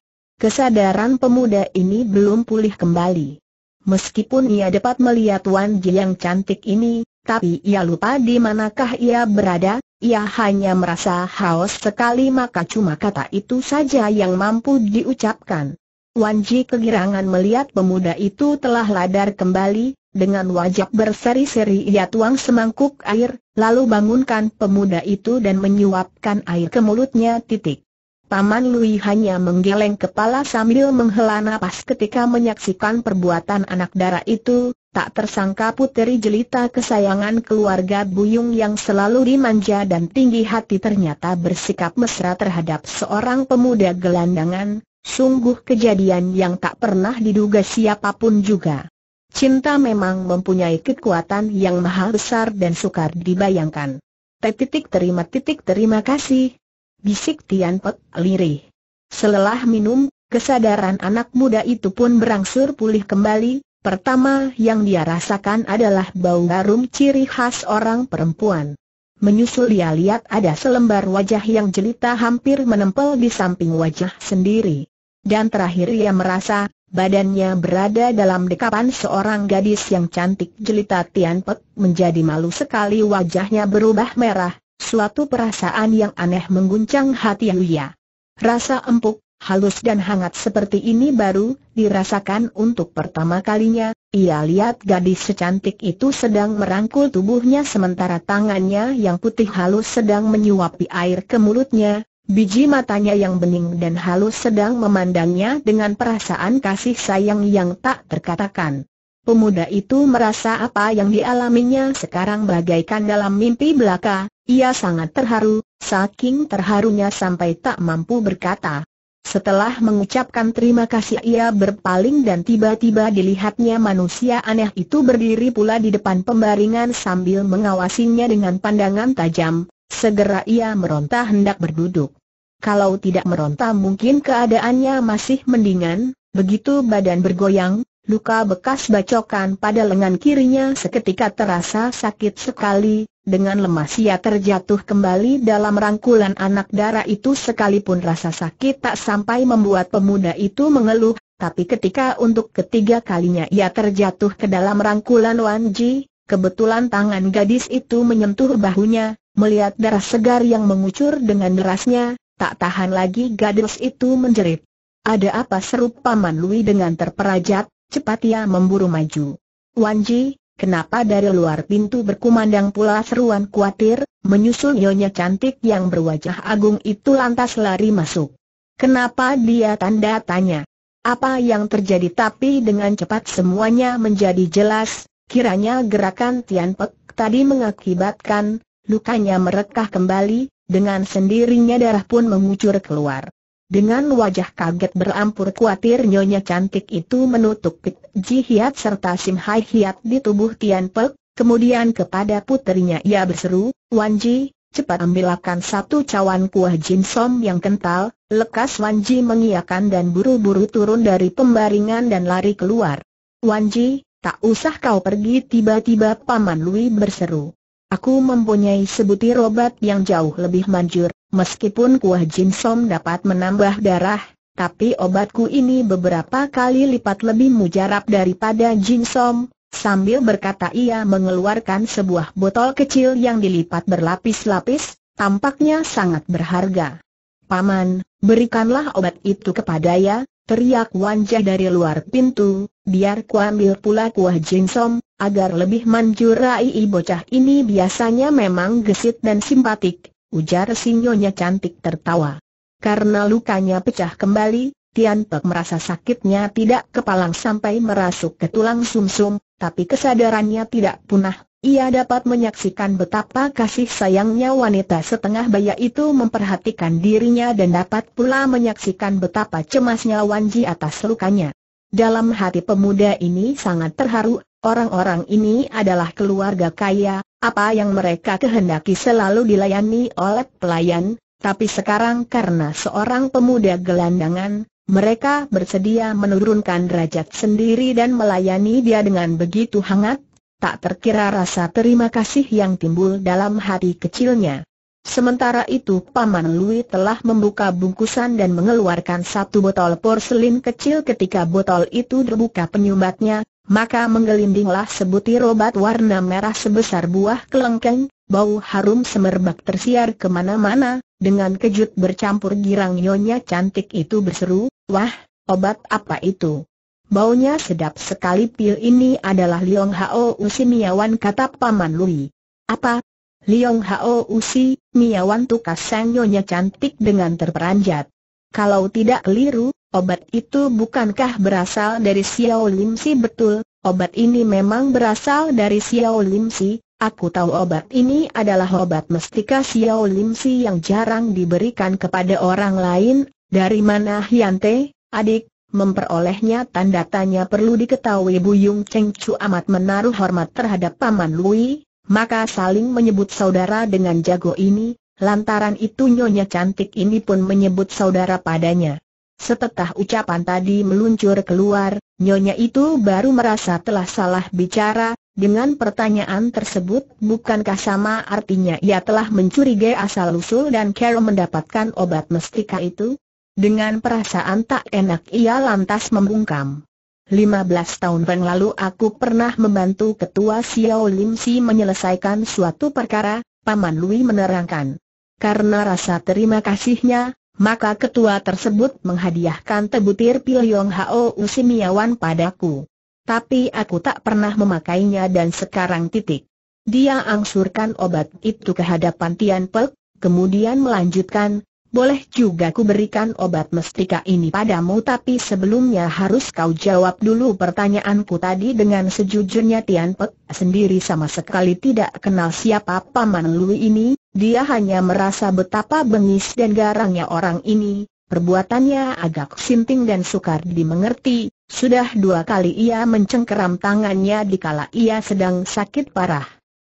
Kesadaran pemuda ini belum pulih kembali. Meskipun ia dapat melihat Wan Ji yang cantik ini, tapi ia lupa di manakah ia berada, ia hanya merasa haus sekali maka cuma kata itu saja yang mampu diucapkan. Wan Ji kegirangan melihat pemuda itu telah ladar kembali, dengan wajah berseri-seri ia tuang semangkuk air, lalu bangunkan pemuda itu dan menyuapkan air ke mulutnya titik. Paman Lui hanya menggeleng kepala sambil menghela nafas ketika menyaksikan perbuatan anak dara itu, tak tersangka puteri jelita kesayangan keluarga Buyung yang selalu dimanja dan tinggi hati ternyata bersikap mesra terhadap seorang pemuda gelandangan, sungguh kejadian yang tak pernah diduga siapapun juga. Cinta memang mempunyai kekuatan yang mahal besar dan sukar dibayangkan. Titik terima titik terima kasih, bisik Tian Pek lirih. Selelah minum, kesadaran anak muda itu pun berangsur pulih kembali, Pertama yang dia rasakan adalah bau harum ciri khas orang perempuan. Menyusul dia lihat ada selembar wajah yang jelita hampir menempel di samping wajah sendiri. Dan terakhir ia merasa, badannya berada dalam dekapan seorang gadis yang cantik jelita Tian Pek menjadi malu sekali wajahnya berubah merah, Suatu perasaan yang aneh mengguncang hati Yuya. Rasa empuk, halus dan hangat seperti ini baru dirasakan untuk pertama kalinya. Ia lihat gadis secantik itu sedang merangkul tubuhnya sementara tangannya yang putih halus sedang menyuapi air ke mulutnya. Biji matanya yang bening dan halus sedang memandangnya dengan perasaan kasih sayang yang tak terkatakan. Pemuda itu merasa apa yang dialaminya sekarang bagaikan dalam mimpi belaka, ia sangat terharu, saking terharunya sampai tak mampu berkata. Setelah mengucapkan terima kasih ia berpaling dan tiba-tiba dilihatnya manusia aneh itu berdiri pula di depan pembaringan sambil mengawasinya dengan pandangan tajam, segera ia meronta hendak berduduk. Kalau tidak meronta mungkin keadaannya masih mendingan, begitu badan bergoyang, Luka bekas bacokan pada lengan kirinya seketika terasa sakit sekali, dengan lemas ia terjatuh kembali dalam rangkulan anak darah itu sekalipun rasa sakit tak sampai membuat pemuda itu mengeluh, tapi ketika untuk ketiga kalinya ia terjatuh ke dalam rangkulan Wan Ji, kebetulan tangan gadis itu menyentuh bahunya, melihat darah segar yang mengucur dengan derasnya, tak tahan lagi gadis itu menjerit. Ada apa serupa Man Lui dengan terperajat, Cepat ia memburu maju. Wanji, kenapa dari luar pintu berkumandang pula seruan kuatir, menyusul nyonya cantik yang berwajah agung itu lantas lari masuk. Kenapa dia tanda tanya? Apa yang terjadi tapi dengan cepat semuanya menjadi jelas, kiranya gerakan Tian Pek tadi mengakibatkan, lukanya merekah kembali, dengan sendirinya darah pun mengucur keluar. Dengan wajah kaget berampur kuatir nyonya cantik itu menutup Pek Ji Hiat serta Sim Hai Hiat di tubuh Tian Pek, kemudian kepada putrinya ia berseru, Wan Ji, cepat ambilakan satu cawan kuah Jin jinsom yang kental, lekas Wan Ji mengiakan dan buru-buru turun dari pembaringan dan lari keluar. Wan Ji, tak usah kau pergi tiba-tiba Paman Lui berseru. Aku mempunyai sebutir obat yang jauh lebih manjur, Meskipun kuah jinsom dapat menambah darah, tapi obatku ini beberapa kali lipat lebih mujarab daripada jinsom, Sambil berkata ia mengeluarkan sebuah botol kecil yang dilipat berlapis-lapis, tampaknya sangat berharga. Paman, berikanlah obat itu kepada ya, teriak Wanja dari luar pintu, biar kuambil pula kuah jinsom, agar lebih manjur. manjurai bocah ini biasanya memang gesit dan simpatik, ujar Sinyonya cantik tertawa. Karena lukanya pecah kembali, Tian Pek merasa sakitnya tidak kepalang sampai merasuk ke tulang sumsum, -sum, tapi kesadarannya tidak punah. Ia dapat menyaksikan betapa kasih sayangnya wanita setengah baya itu memperhatikan dirinya dan dapat pula menyaksikan betapa cemasnya Wanji atas lukanya. Dalam hati pemuda ini sangat terharu, orang-orang ini adalah keluarga kaya, apa yang mereka kehendaki selalu dilayani oleh pelayan, tapi sekarang karena seorang pemuda gelandangan, mereka bersedia menurunkan derajat sendiri dan melayani dia dengan begitu hangat, tak terkira rasa terima kasih yang timbul dalam hati kecilnya. Sementara itu Paman Lui telah membuka bungkusan dan mengeluarkan satu botol porselin kecil ketika botol itu terbuka penyumbatnya, maka menggelindinglah sebutir obat warna merah sebesar buah kelengkeng, bau harum semerbak tersiar kemana-mana, dengan kejut bercampur girang nyonya cantik itu berseru, wah, obat apa itu? Baunya sedap sekali pil ini adalah Liong Hao Usi Miawan kata Paman Lui. Apa? Liong Hao Usi, Miawan tukas sang nyonya cantik dengan terperanjat. Kalau tidak keliru, Obat itu bukankah berasal dari Xiao Lim Si betul, obat ini memang berasal dari Xiao Lim Si, aku tahu obat ini adalah obat mestika Xiao Lim Si yang jarang diberikan kepada orang lain, dari mana Hyante, adik, memperolehnya tanda tanya perlu diketahui Bu Yung Cheng Chu amat menaruh hormat terhadap Paman Lui, maka saling menyebut saudara dengan jago ini, lantaran itu Nyonya Cantik ini pun menyebut saudara padanya. Setelah ucapan tadi meluncur keluar, nyonya itu baru merasa telah salah bicara, dengan pertanyaan tersebut bukankah sama artinya ia telah mencurigai asal-usul dan Carol mendapatkan obat mestika itu? Dengan perasaan tak enak ia lantas membungkam. 15 tahun yang lalu aku pernah membantu ketua Xiao Lim Si menyelesaikan suatu perkara, Paman Lui menerangkan. Karena rasa terima kasihnya, maka ketua tersebut menghadiahkan tebutir pil Yong Hao Usimiawan padaku. Tapi aku tak pernah memakainya dan sekarang titik. Dia angsurkan obat itu ke hadapan Tian Pek, kemudian melanjutkan, boleh juga ku berikan obat mestika ini padamu tapi sebelumnya harus kau jawab dulu pertanyaanku tadi dengan sejujurnya Tian Pek sendiri sama sekali tidak kenal siapa Paman Lu ini, dia hanya merasa betapa bengis dan garangnya orang ini, perbuatannya agak sinting dan sukar dimengerti, sudah dua kali ia mencengkeram tangannya dikala ia sedang sakit parah.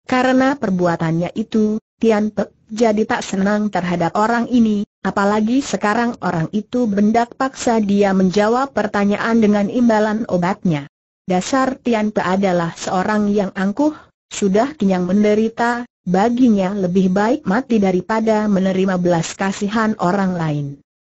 Karena perbuatannya itu, Tian Pek jadi tak senang terhadap orang ini, apalagi sekarang orang itu bendak paksa dia menjawab pertanyaan dengan imbalan obatnya. Dasar Tian Pek adalah seorang yang angkuh, sudah kenyang menderita, baginya lebih baik mati daripada menerima belas kasihan orang lain.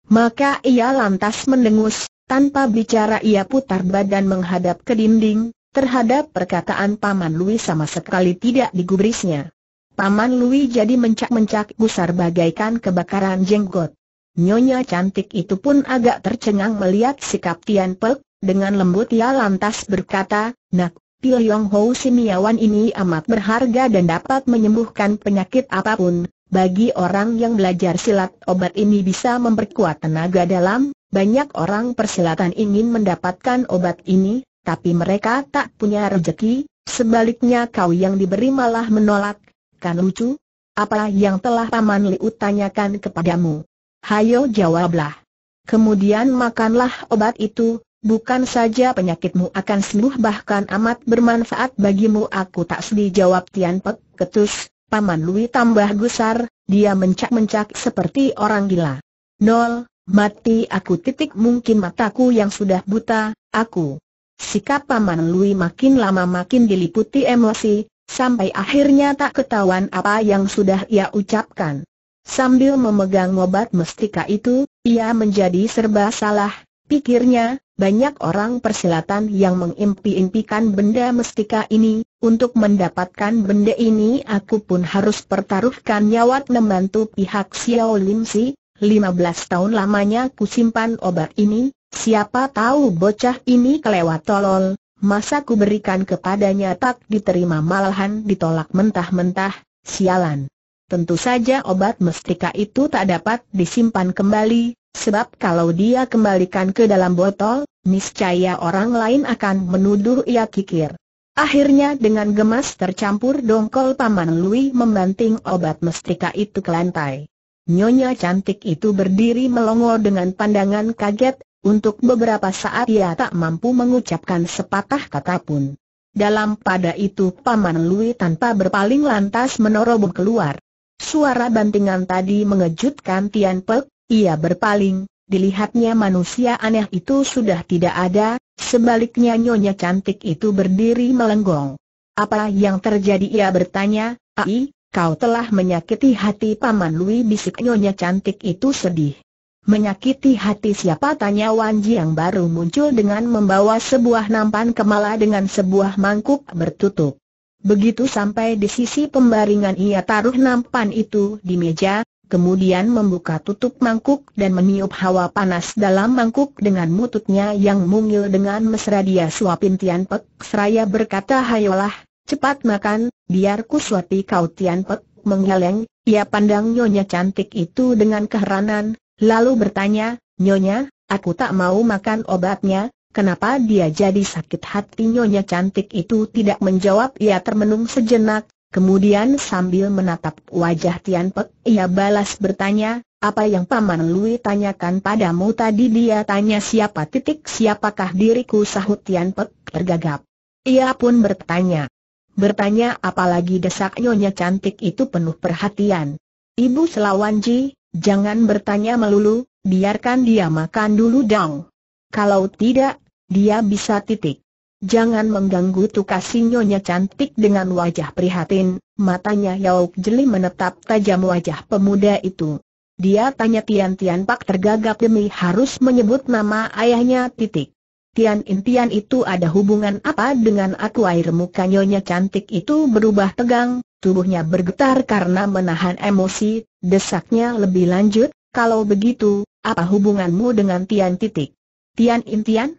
Maka ia lantas mendengus, tanpa bicara ia putar badan menghadap ke dinding, terhadap perkataan Paman Lui sama sekali tidak digubrisnya. Paman Lui jadi mencak-mencak gusar bagaikan kebakaran jenggot. Nyonya cantik itu pun agak tercengang melihat sikap Tian Pek, dengan lembut ia lantas berkata, Nak, Pil Yong Ho simiawan ini amat berharga dan dapat menyembuhkan penyakit apapun. Bagi orang yang belajar silat, obat ini bisa memperkuat tenaga dalam. Banyak orang persilatan ingin mendapatkan obat ini, tapi mereka tak punya rezeki. Sebaliknya kau yang diberi malah menolak. Kan lucu? Apa yang telah Paman Liu tanyakan kepadamu? Hayo jawablah. Kemudian makanlah obat itu, Bukan saja penyakitmu akan sembuh bahkan amat bermanfaat bagimu Aku tak sedih jawab Tian Pek, ketus, Paman Lui tambah gusar, dia mencak-mencak seperti orang gila Nol, mati aku titik mungkin mataku yang sudah buta, aku Sikap Paman Lui makin lama makin diliputi emosi, sampai akhirnya tak ketahuan apa yang sudah ia ucapkan Sambil memegang obat mestika itu, ia menjadi serba salah Pikirnya, banyak orang persilatan yang mengimpi-impikan benda mestika ini, untuk mendapatkan benda ini aku pun harus pertaruhkan nyawat membantu pihak Xiao Lim Si, 15 tahun lamanya kusimpan obat ini, siapa tahu bocah ini kelewat tolol, masa ku berikan kepadanya tak diterima malahan ditolak mentah-mentah, sialan. Tentu saja obat mestika itu tak dapat disimpan kembali, Sebab kalau dia kembalikan ke dalam botol, niscaya orang lain akan menuduh ia kikir. Akhirnya dengan gemas tercampur dongkol Paman Lui membanting obat mestika itu ke lantai. Nyonya cantik itu berdiri melongo dengan pandangan kaget, untuk beberapa saat ia tak mampu mengucapkan sepatah kata pun. Dalam pada itu Paman Lui tanpa berpaling lantas menerobong keluar. Suara bantingan tadi mengejutkan Tian Pek, ia berpaling, dilihatnya manusia aneh itu sudah tidak ada, sebaliknya nyonya cantik itu berdiri melenggong. Apa yang terjadi ia bertanya, Ai, kau telah menyakiti hati Paman Lui bisik nyonya cantik itu sedih. Menyakiti hati siapa tanya Wanji yang baru muncul dengan membawa sebuah nampan kemala dengan sebuah mangkuk bertutup. Begitu sampai di sisi pembaringan ia taruh nampan itu di meja, kemudian membuka tutup mangkuk dan meniup hawa panas dalam mangkuk dengan mututnya yang mungil dengan mesra dia suapin Tian Pek. Seraya berkata hayolah, cepat makan, biar ku suapi kau Tian Pek menggeleng, ia pandang nyonya cantik itu dengan keheranan, lalu bertanya, Nyonya, aku tak mau makan obatnya, kenapa dia jadi sakit hati Nyonya cantik itu tidak menjawab ia termenung sejenak, Kemudian sambil menatap wajah Tian Pek, ia balas bertanya, apa yang Paman Lui tanyakan padamu tadi dia tanya siapa titik siapakah diriku sahut Tian Pek tergagap. Ia pun bertanya. Bertanya apalagi desak nyonya cantik itu penuh perhatian. Ibu Selawanci, jangan bertanya melulu, biarkan dia makan dulu dong. Kalau tidak, dia bisa titik. Jangan mengganggu tukasi nyonya cantik dengan wajah prihatin, matanya Yauk jeli menetap tajam wajah pemuda itu. Dia tanya Tian Tian Pak tergagap demi harus menyebut nama ayahnya titik. Tian Intian itu ada hubungan apa dengan aku air muka nyonya cantik itu berubah tegang, tubuhnya bergetar karena menahan emosi, desaknya lebih lanjut, kalau begitu, apa hubunganmu dengan Tian titik? Tian Intian?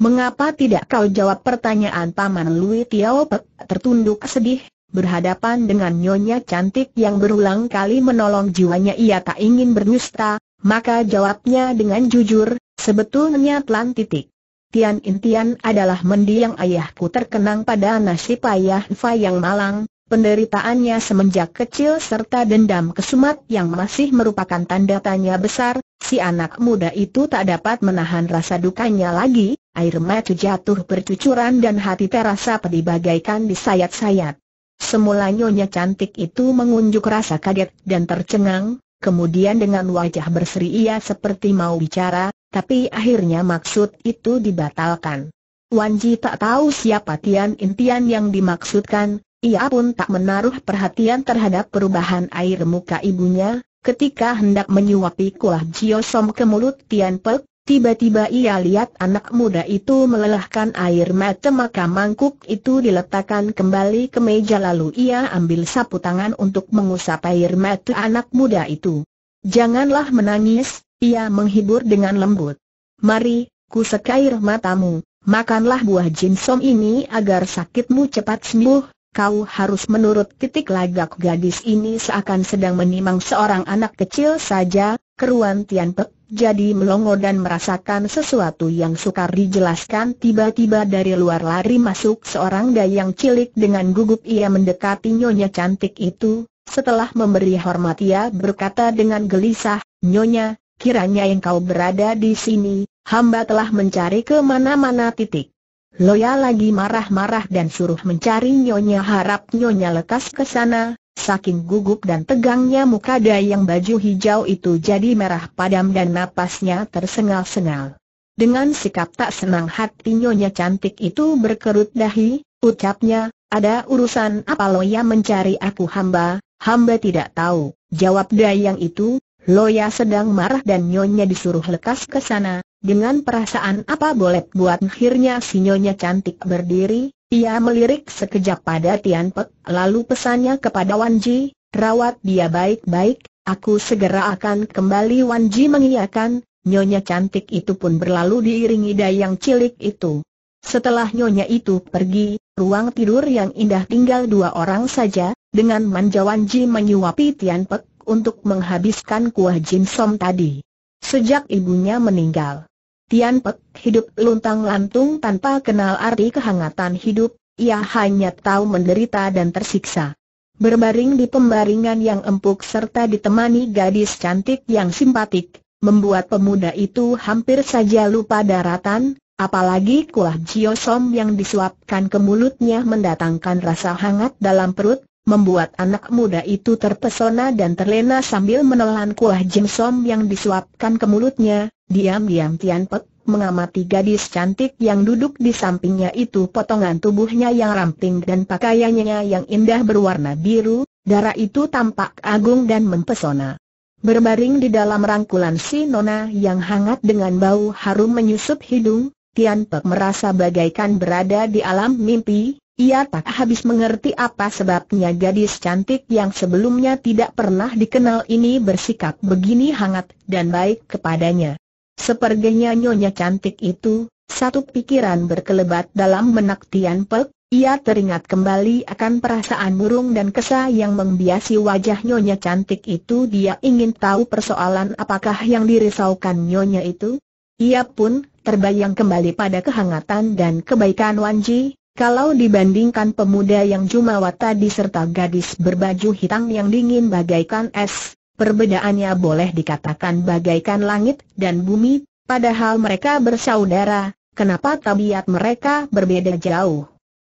Mengapa tidak kau jawab pertanyaan Paman Lui Tiao Pek tertunduk sedih? Berhadapan dengan nyonya cantik yang berulang kali menolong jiwanya ia tak ingin berdusta, maka jawabnya dengan jujur, sebetulnya telan titik. Tian Intian adalah mendiang ayahku terkenang pada nasib ayah Fa yang malang, penderitaannya semenjak kecil serta dendam kesumat yang masih merupakan tanda tanya besar, si anak muda itu tak dapat menahan rasa dukanya lagi, air mata jatuh bercucuran dan hati terasa pedih bagaikan disayat-sayat. Semula nyonya cantik itu mengunjuk rasa kaget dan tercengang, kemudian dengan wajah berseri ia seperti mau bicara, tapi akhirnya maksud itu dibatalkan. Wanji tak tahu siapa Tian Intian yang dimaksudkan, ia pun tak menaruh perhatian terhadap perubahan air muka ibunya, ketika hendak menyuapi kuah jiosom ke mulut Tian Pek, tiba-tiba ia lihat anak muda itu melelahkan air mata maka mangkuk itu diletakkan kembali ke meja lalu ia ambil sapu tangan untuk mengusap air mata anak muda itu. Janganlah menangis, ia menghibur dengan lembut. Mari, ku sekair matamu, makanlah buah jinsom ini agar sakitmu cepat sembuh, kau harus menurut titik lagak gadis ini seakan sedang menimang seorang anak kecil saja, keruan Tian Pek jadi melongo dan merasakan sesuatu yang sukar dijelaskan tiba-tiba dari luar lari masuk seorang dayang cilik dengan gugup ia mendekati nyonya cantik itu, setelah memberi hormat ia berkata dengan gelisah, Nyonya, kiranya yang kau berada di sini, hamba telah mencari kemana-mana titik. Loya lagi marah-marah dan suruh mencari Nyonya harap Nyonya lekas ke sana, saking gugup dan tegangnya muka dayang yang baju hijau itu jadi merah padam dan napasnya tersengal-sengal. Dengan sikap tak senang hati Nyonya cantik itu berkerut dahi, ucapnya, ada urusan apa Loya mencari aku hamba, hamba tidak tahu, jawab dayang itu, Loya sedang marah dan Nyonya disuruh lekas ke sana, dengan perasaan apa boleh buat akhirnya si Nyonya cantik berdiri, ia melirik sekejap pada Tian Pek, lalu pesannya kepada Wan Ji, rawat dia baik-baik, aku segera akan kembali Wan Ji mengiyakan, Nyonya cantik itu pun berlalu diiringi dayang cilik itu. Setelah Nyonya itu pergi, ruang tidur yang indah tinggal dua orang saja, dengan manja Wan Ji menyuapi Tian Pek, untuk menghabiskan kuah Som tadi. Sejak ibunya meninggal, Tian Pek hidup luntang-lantung tanpa kenal arti kehangatan hidup, ia hanya tahu menderita dan tersiksa. Berbaring di pembaringan yang empuk serta ditemani gadis cantik yang simpatik, membuat pemuda itu hampir saja lupa daratan, apalagi kuah jiosom yang disuapkan ke mulutnya mendatangkan rasa hangat dalam perut, membuat anak muda itu terpesona dan terlena sambil menelan kuah jimsom yang disuapkan ke mulutnya, diam-diam Tian Pek mengamati gadis cantik yang duduk di sampingnya itu potongan tubuhnya yang ramping dan pakaiannya yang indah berwarna biru, darah itu tampak agung dan mempesona. Berbaring di dalam rangkulan si Nona yang hangat dengan bau harum menyusup hidung, Tian Pek merasa bagaikan berada di alam mimpi, ia tak habis mengerti apa sebabnya gadis cantik yang sebelumnya tidak pernah dikenal ini bersikap begini hangat dan baik kepadanya. Sepertinya nyonya cantik itu, satu pikiran berkelebat dalam menak Tian Pek, ia teringat kembali akan perasaan murung dan kesah yang membiasi wajah nyonya cantik itu dia ingin tahu persoalan apakah yang dirisaukan nyonya itu. Ia pun terbayang kembali pada kehangatan dan kebaikan Wan Ji. Kalau dibandingkan pemuda yang jumawa tadi serta gadis berbaju hitam yang dingin bagaikan es, perbedaannya boleh dikatakan bagaikan langit dan bumi, padahal mereka bersaudara, kenapa tabiat mereka berbeda jauh?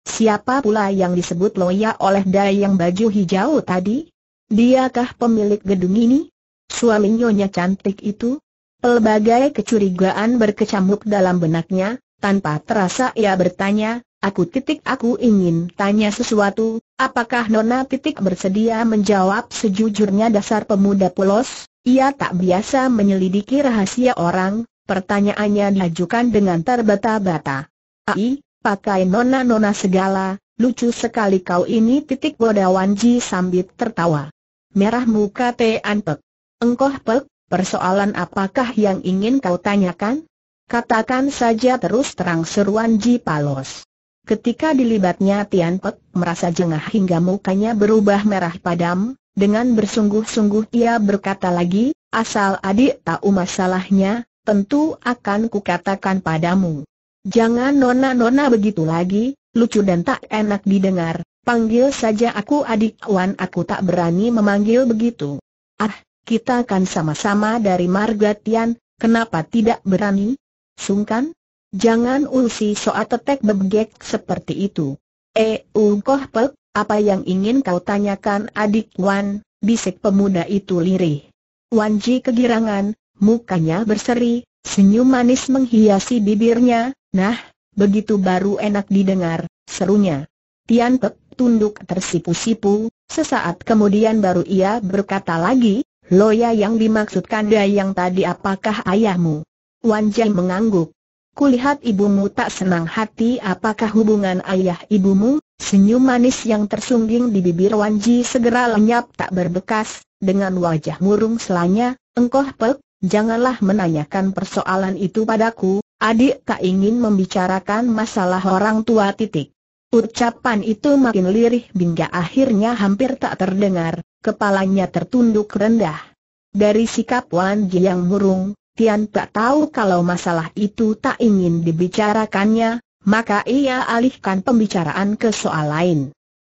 Siapa pula yang disebut Loya oleh Dai yang baju hijau tadi? Diakah pemilik gedung ini? Suaminya cantik itu? Pelbagai kecurigaan berkecamuk dalam benaknya, tanpa terasa ia bertanya, Aku titik aku ingin tanya sesuatu, apakah Nona titik bersedia menjawab sejujurnya dasar pemuda polos? Ia tak biasa menyelidiki rahasia orang, pertanyaannya diajukan dengan terbata-bata. Ai, pakai nona-nona segala, lucu sekali kau ini titik bodawan Ji sambit tertawa. Merah muka teh Anpek. Engkoh pek, persoalan apakah yang ingin kau tanyakan? Katakan saja terus terang seruan Ji Palos. Ketika dilibatnya Tian Pek, merasa jengah hingga mukanya berubah merah padam, dengan bersungguh-sungguh ia berkata lagi, asal adik tahu masalahnya, tentu akan kukatakan padamu. Jangan nona-nona begitu lagi, lucu dan tak enak didengar, panggil saja aku adik Wan aku tak berani memanggil begitu. Ah, kita kan sama-sama dari marga Tian, kenapa tidak berani? Sungkan? Jangan ulsi soal tetek bebegek seperti itu. Eh, Koh Pek, apa yang ingin kau tanyakan adik Wan, bisik pemuda itu lirih. Wan Ji kegirangan, mukanya berseri, senyum manis menghiasi bibirnya, nah, begitu baru enak didengar, serunya. Tian Pek tunduk tersipu-sipu, sesaat kemudian baru ia berkata lagi, Loya yang dimaksudkan dia yang tadi apakah ayahmu? Wan Ji mengangguk. Kulihat ibumu tak senang hati apakah hubungan ayah ibumu, senyum manis yang tersungging di bibir Wanji segera lenyap tak berbekas, dengan wajah murung selanya, engkau pek, janganlah menanyakan persoalan itu padaku, adik tak ingin membicarakan masalah orang tua titik. Ucapan itu makin lirih hingga akhirnya hampir tak terdengar, kepalanya tertunduk rendah. Dari sikap Wan Ji yang murung, Tian tak tahu kalau masalah itu tak ingin dibicarakannya, maka ia alihkan pembicaraan ke soal lain.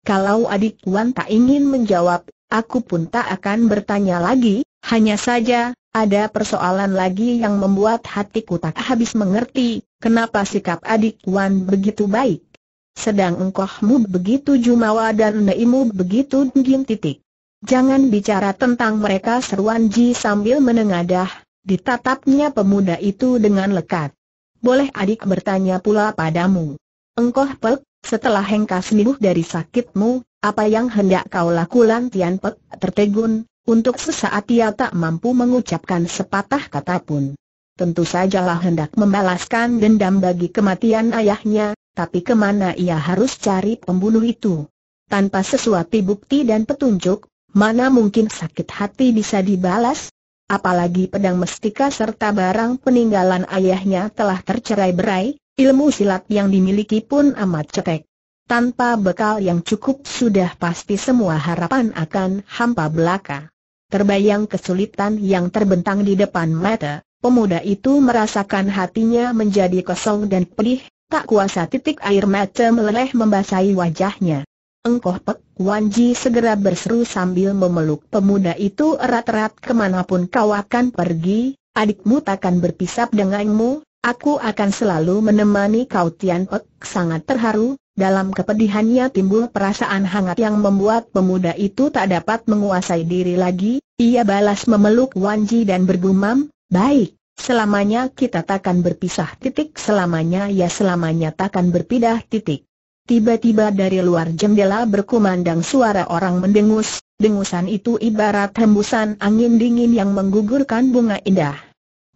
Kalau adik Wan tak ingin menjawab, aku pun tak akan bertanya lagi, hanya saja, ada persoalan lagi yang membuat hatiku tak habis mengerti, kenapa sikap adik Wan begitu baik. Sedang engkohmu begitu jumawa dan neimu begitu dingin titik. Jangan bicara tentang mereka seruan Ji sambil menengadah, Ditatapnya pemuda itu dengan lekat. Boleh adik bertanya pula padamu. engkoh Pek, setelah Hengka sembuh dari sakitmu, apa yang hendak kau lakukan Tian Pek tertegun, untuk sesaat ia tak mampu mengucapkan sepatah kata pun. Tentu sajalah hendak membalaskan dendam bagi kematian ayahnya, tapi kemana ia harus cari pembunuh itu? Tanpa sesuatu bukti dan petunjuk, mana mungkin sakit hati bisa dibalas? apalagi pedang mestika serta barang peninggalan ayahnya telah tercerai berai, ilmu silat yang dimiliki pun amat cetek. Tanpa bekal yang cukup sudah pasti semua harapan akan hampa belaka. Terbayang kesulitan yang terbentang di depan mata, pemuda itu merasakan hatinya menjadi kosong dan pedih, tak kuasa titik air mata meleleh membasahi wajahnya. Engkoh Pek Wan Ji segera berseru sambil memeluk pemuda itu erat-erat kemanapun kau akan pergi, adikmu takkan berpisah denganmu, aku akan selalu menemani kau Tian Pek sangat terharu, dalam kepedihannya timbul perasaan hangat yang membuat pemuda itu tak dapat menguasai diri lagi, ia balas memeluk Wan Ji dan bergumam, baik. Selamanya kita takkan berpisah titik selamanya ya selamanya takkan berpindah titik. Tiba-tiba dari luar jendela berkumandang suara orang mendengus, dengusan itu ibarat hembusan angin dingin yang menggugurkan bunga indah.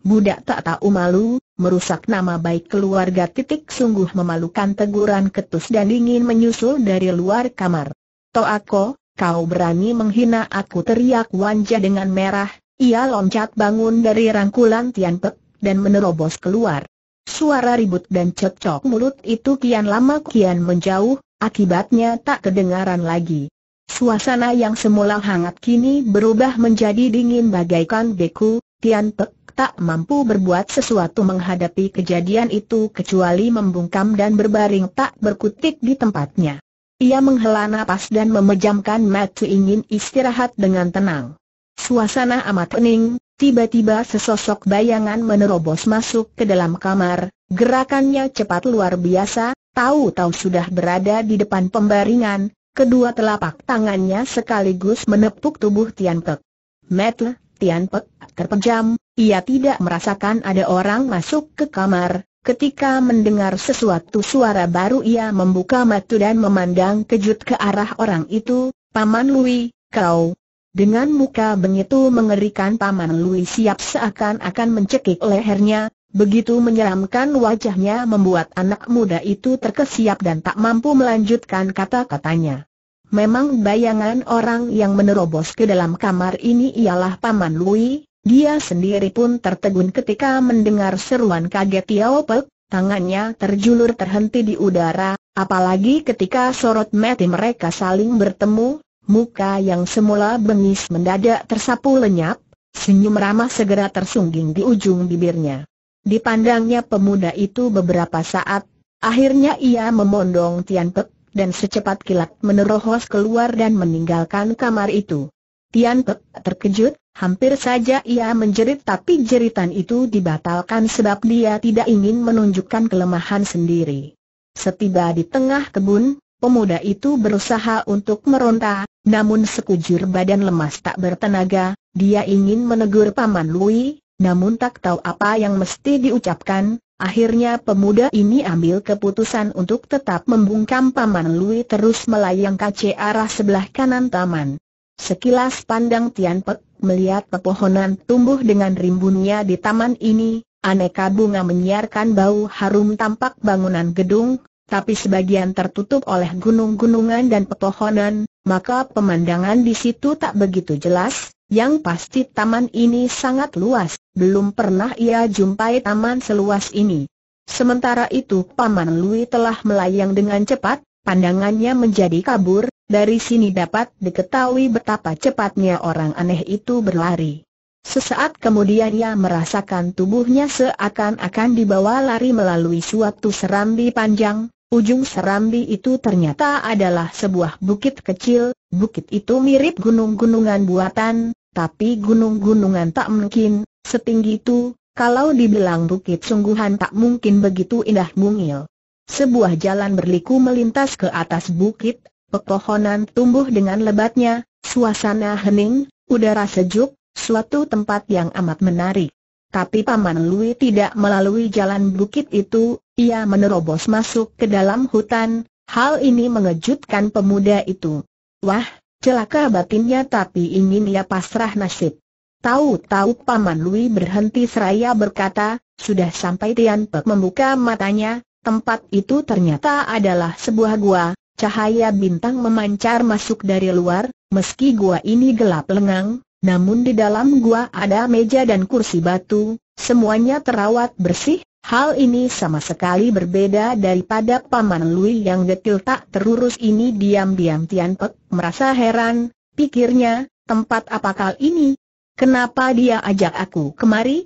Budak tak tahu malu, merusak nama baik keluarga titik sungguh memalukan teguran ketus dan dingin menyusul dari luar kamar. aku, kau berani menghina aku teriak Wanja dengan merah, ia loncat bangun dari rangkulan Tian Pek, dan menerobos keluar. Suara ribut dan cekcok mulut itu kian lama kian menjauh, akibatnya tak kedengaran lagi. Suasana yang semula hangat kini berubah menjadi dingin bagaikan beku, Tian Pek tak mampu berbuat sesuatu menghadapi kejadian itu kecuali membungkam dan berbaring tak berkutik di tempatnya. Ia menghela napas dan memejamkan mata ingin istirahat dengan tenang. Suasana amat pening, Tiba-tiba sesosok bayangan menerobos masuk ke dalam kamar, gerakannya cepat luar biasa, tahu-tahu sudah berada di depan pembaringan, kedua telapak tangannya sekaligus menepuk tubuh Tian Pek. Metle, Tian Pek, terpejam, ia tidak merasakan ada orang masuk ke kamar, Ketika mendengar sesuatu suara baru ia membuka mata dan memandang kejut ke arah orang itu, Paman Lui, kau, dengan muka begitu mengerikan Paman Louis siap seakan-akan mencekik lehernya, begitu menyeramkan wajahnya membuat anak muda itu terkesiap dan tak mampu melanjutkan kata-katanya. Memang bayangan orang yang menerobos ke dalam kamar ini ialah Paman Louis. dia sendiri pun tertegun ketika mendengar seruan kaget Tiao Pek, tangannya terjulur terhenti di udara, apalagi ketika sorot mati mereka saling bertemu, Muka yang semula bengis mendadak tersapu lenyap, senyum ramah segera tersungging di ujung bibirnya. Dipandangnya pemuda itu beberapa saat, akhirnya ia memondong Tian Pek dan secepat kilat menerohos keluar dan meninggalkan kamar itu. Tian Pek terkejut, hampir saja ia menjerit tapi jeritan itu dibatalkan sebab dia tidak ingin menunjukkan kelemahan sendiri. Setiba di tengah kebun, pemuda itu berusaha untuk meronta, namun sekujur badan lemas tak bertenaga, dia ingin menegur Paman Lui, namun tak tahu apa yang mesti diucapkan, Akhirnya pemuda ini ambil keputusan untuk tetap membungkam Paman Lui terus melayang ke arah sebelah kanan taman. Sekilas pandang Tian Pek melihat pepohonan tumbuh dengan rimbunnya di taman ini, aneka bunga menyiarkan bau harum tampak bangunan gedung, tapi sebagian tertutup oleh gunung-gunungan dan pepohonan, maka pemandangan di situ tak begitu jelas, yang pasti taman ini sangat luas, belum pernah ia jumpai taman seluas ini. Sementara itu Paman Lui telah melayang dengan cepat, pandangannya menjadi kabur, dari sini dapat diketahui betapa cepatnya orang aneh itu berlari. Sesaat kemudian ia merasakan tubuhnya seakan-akan dibawa lari melalui suatu serambi panjang, Ujung serambi itu ternyata adalah sebuah bukit kecil, bukit itu mirip gunung-gunungan buatan, tapi gunung-gunungan tak mungkin, setinggi itu, kalau dibilang bukit sungguhan tak mungkin begitu indah mungil. Sebuah jalan berliku melintas ke atas bukit, pepohonan tumbuh dengan lebatnya, suasana hening, udara sejuk, suatu tempat yang amat menarik. Tapi Paman Lui tidak melalui jalan bukit itu, ia menerobos masuk ke dalam hutan, hal ini mengejutkan pemuda itu. Wah, celaka batinnya tapi ingin ia pasrah nasib. Tahu-tahu Paman Lui berhenti seraya berkata, sudah sampai Tian Pek membuka matanya, tempat itu ternyata adalah sebuah gua, cahaya bintang memancar masuk dari luar, meski gua ini gelap lengang, namun di dalam gua ada meja dan kursi batu, semuanya terawat bersih, hal ini sama sekali berbeda daripada Paman Lui yang detil tak terurus ini diam-diam Tian Pek merasa heran, pikirnya, tempat apa kali ini? Kenapa dia ajak aku kemari?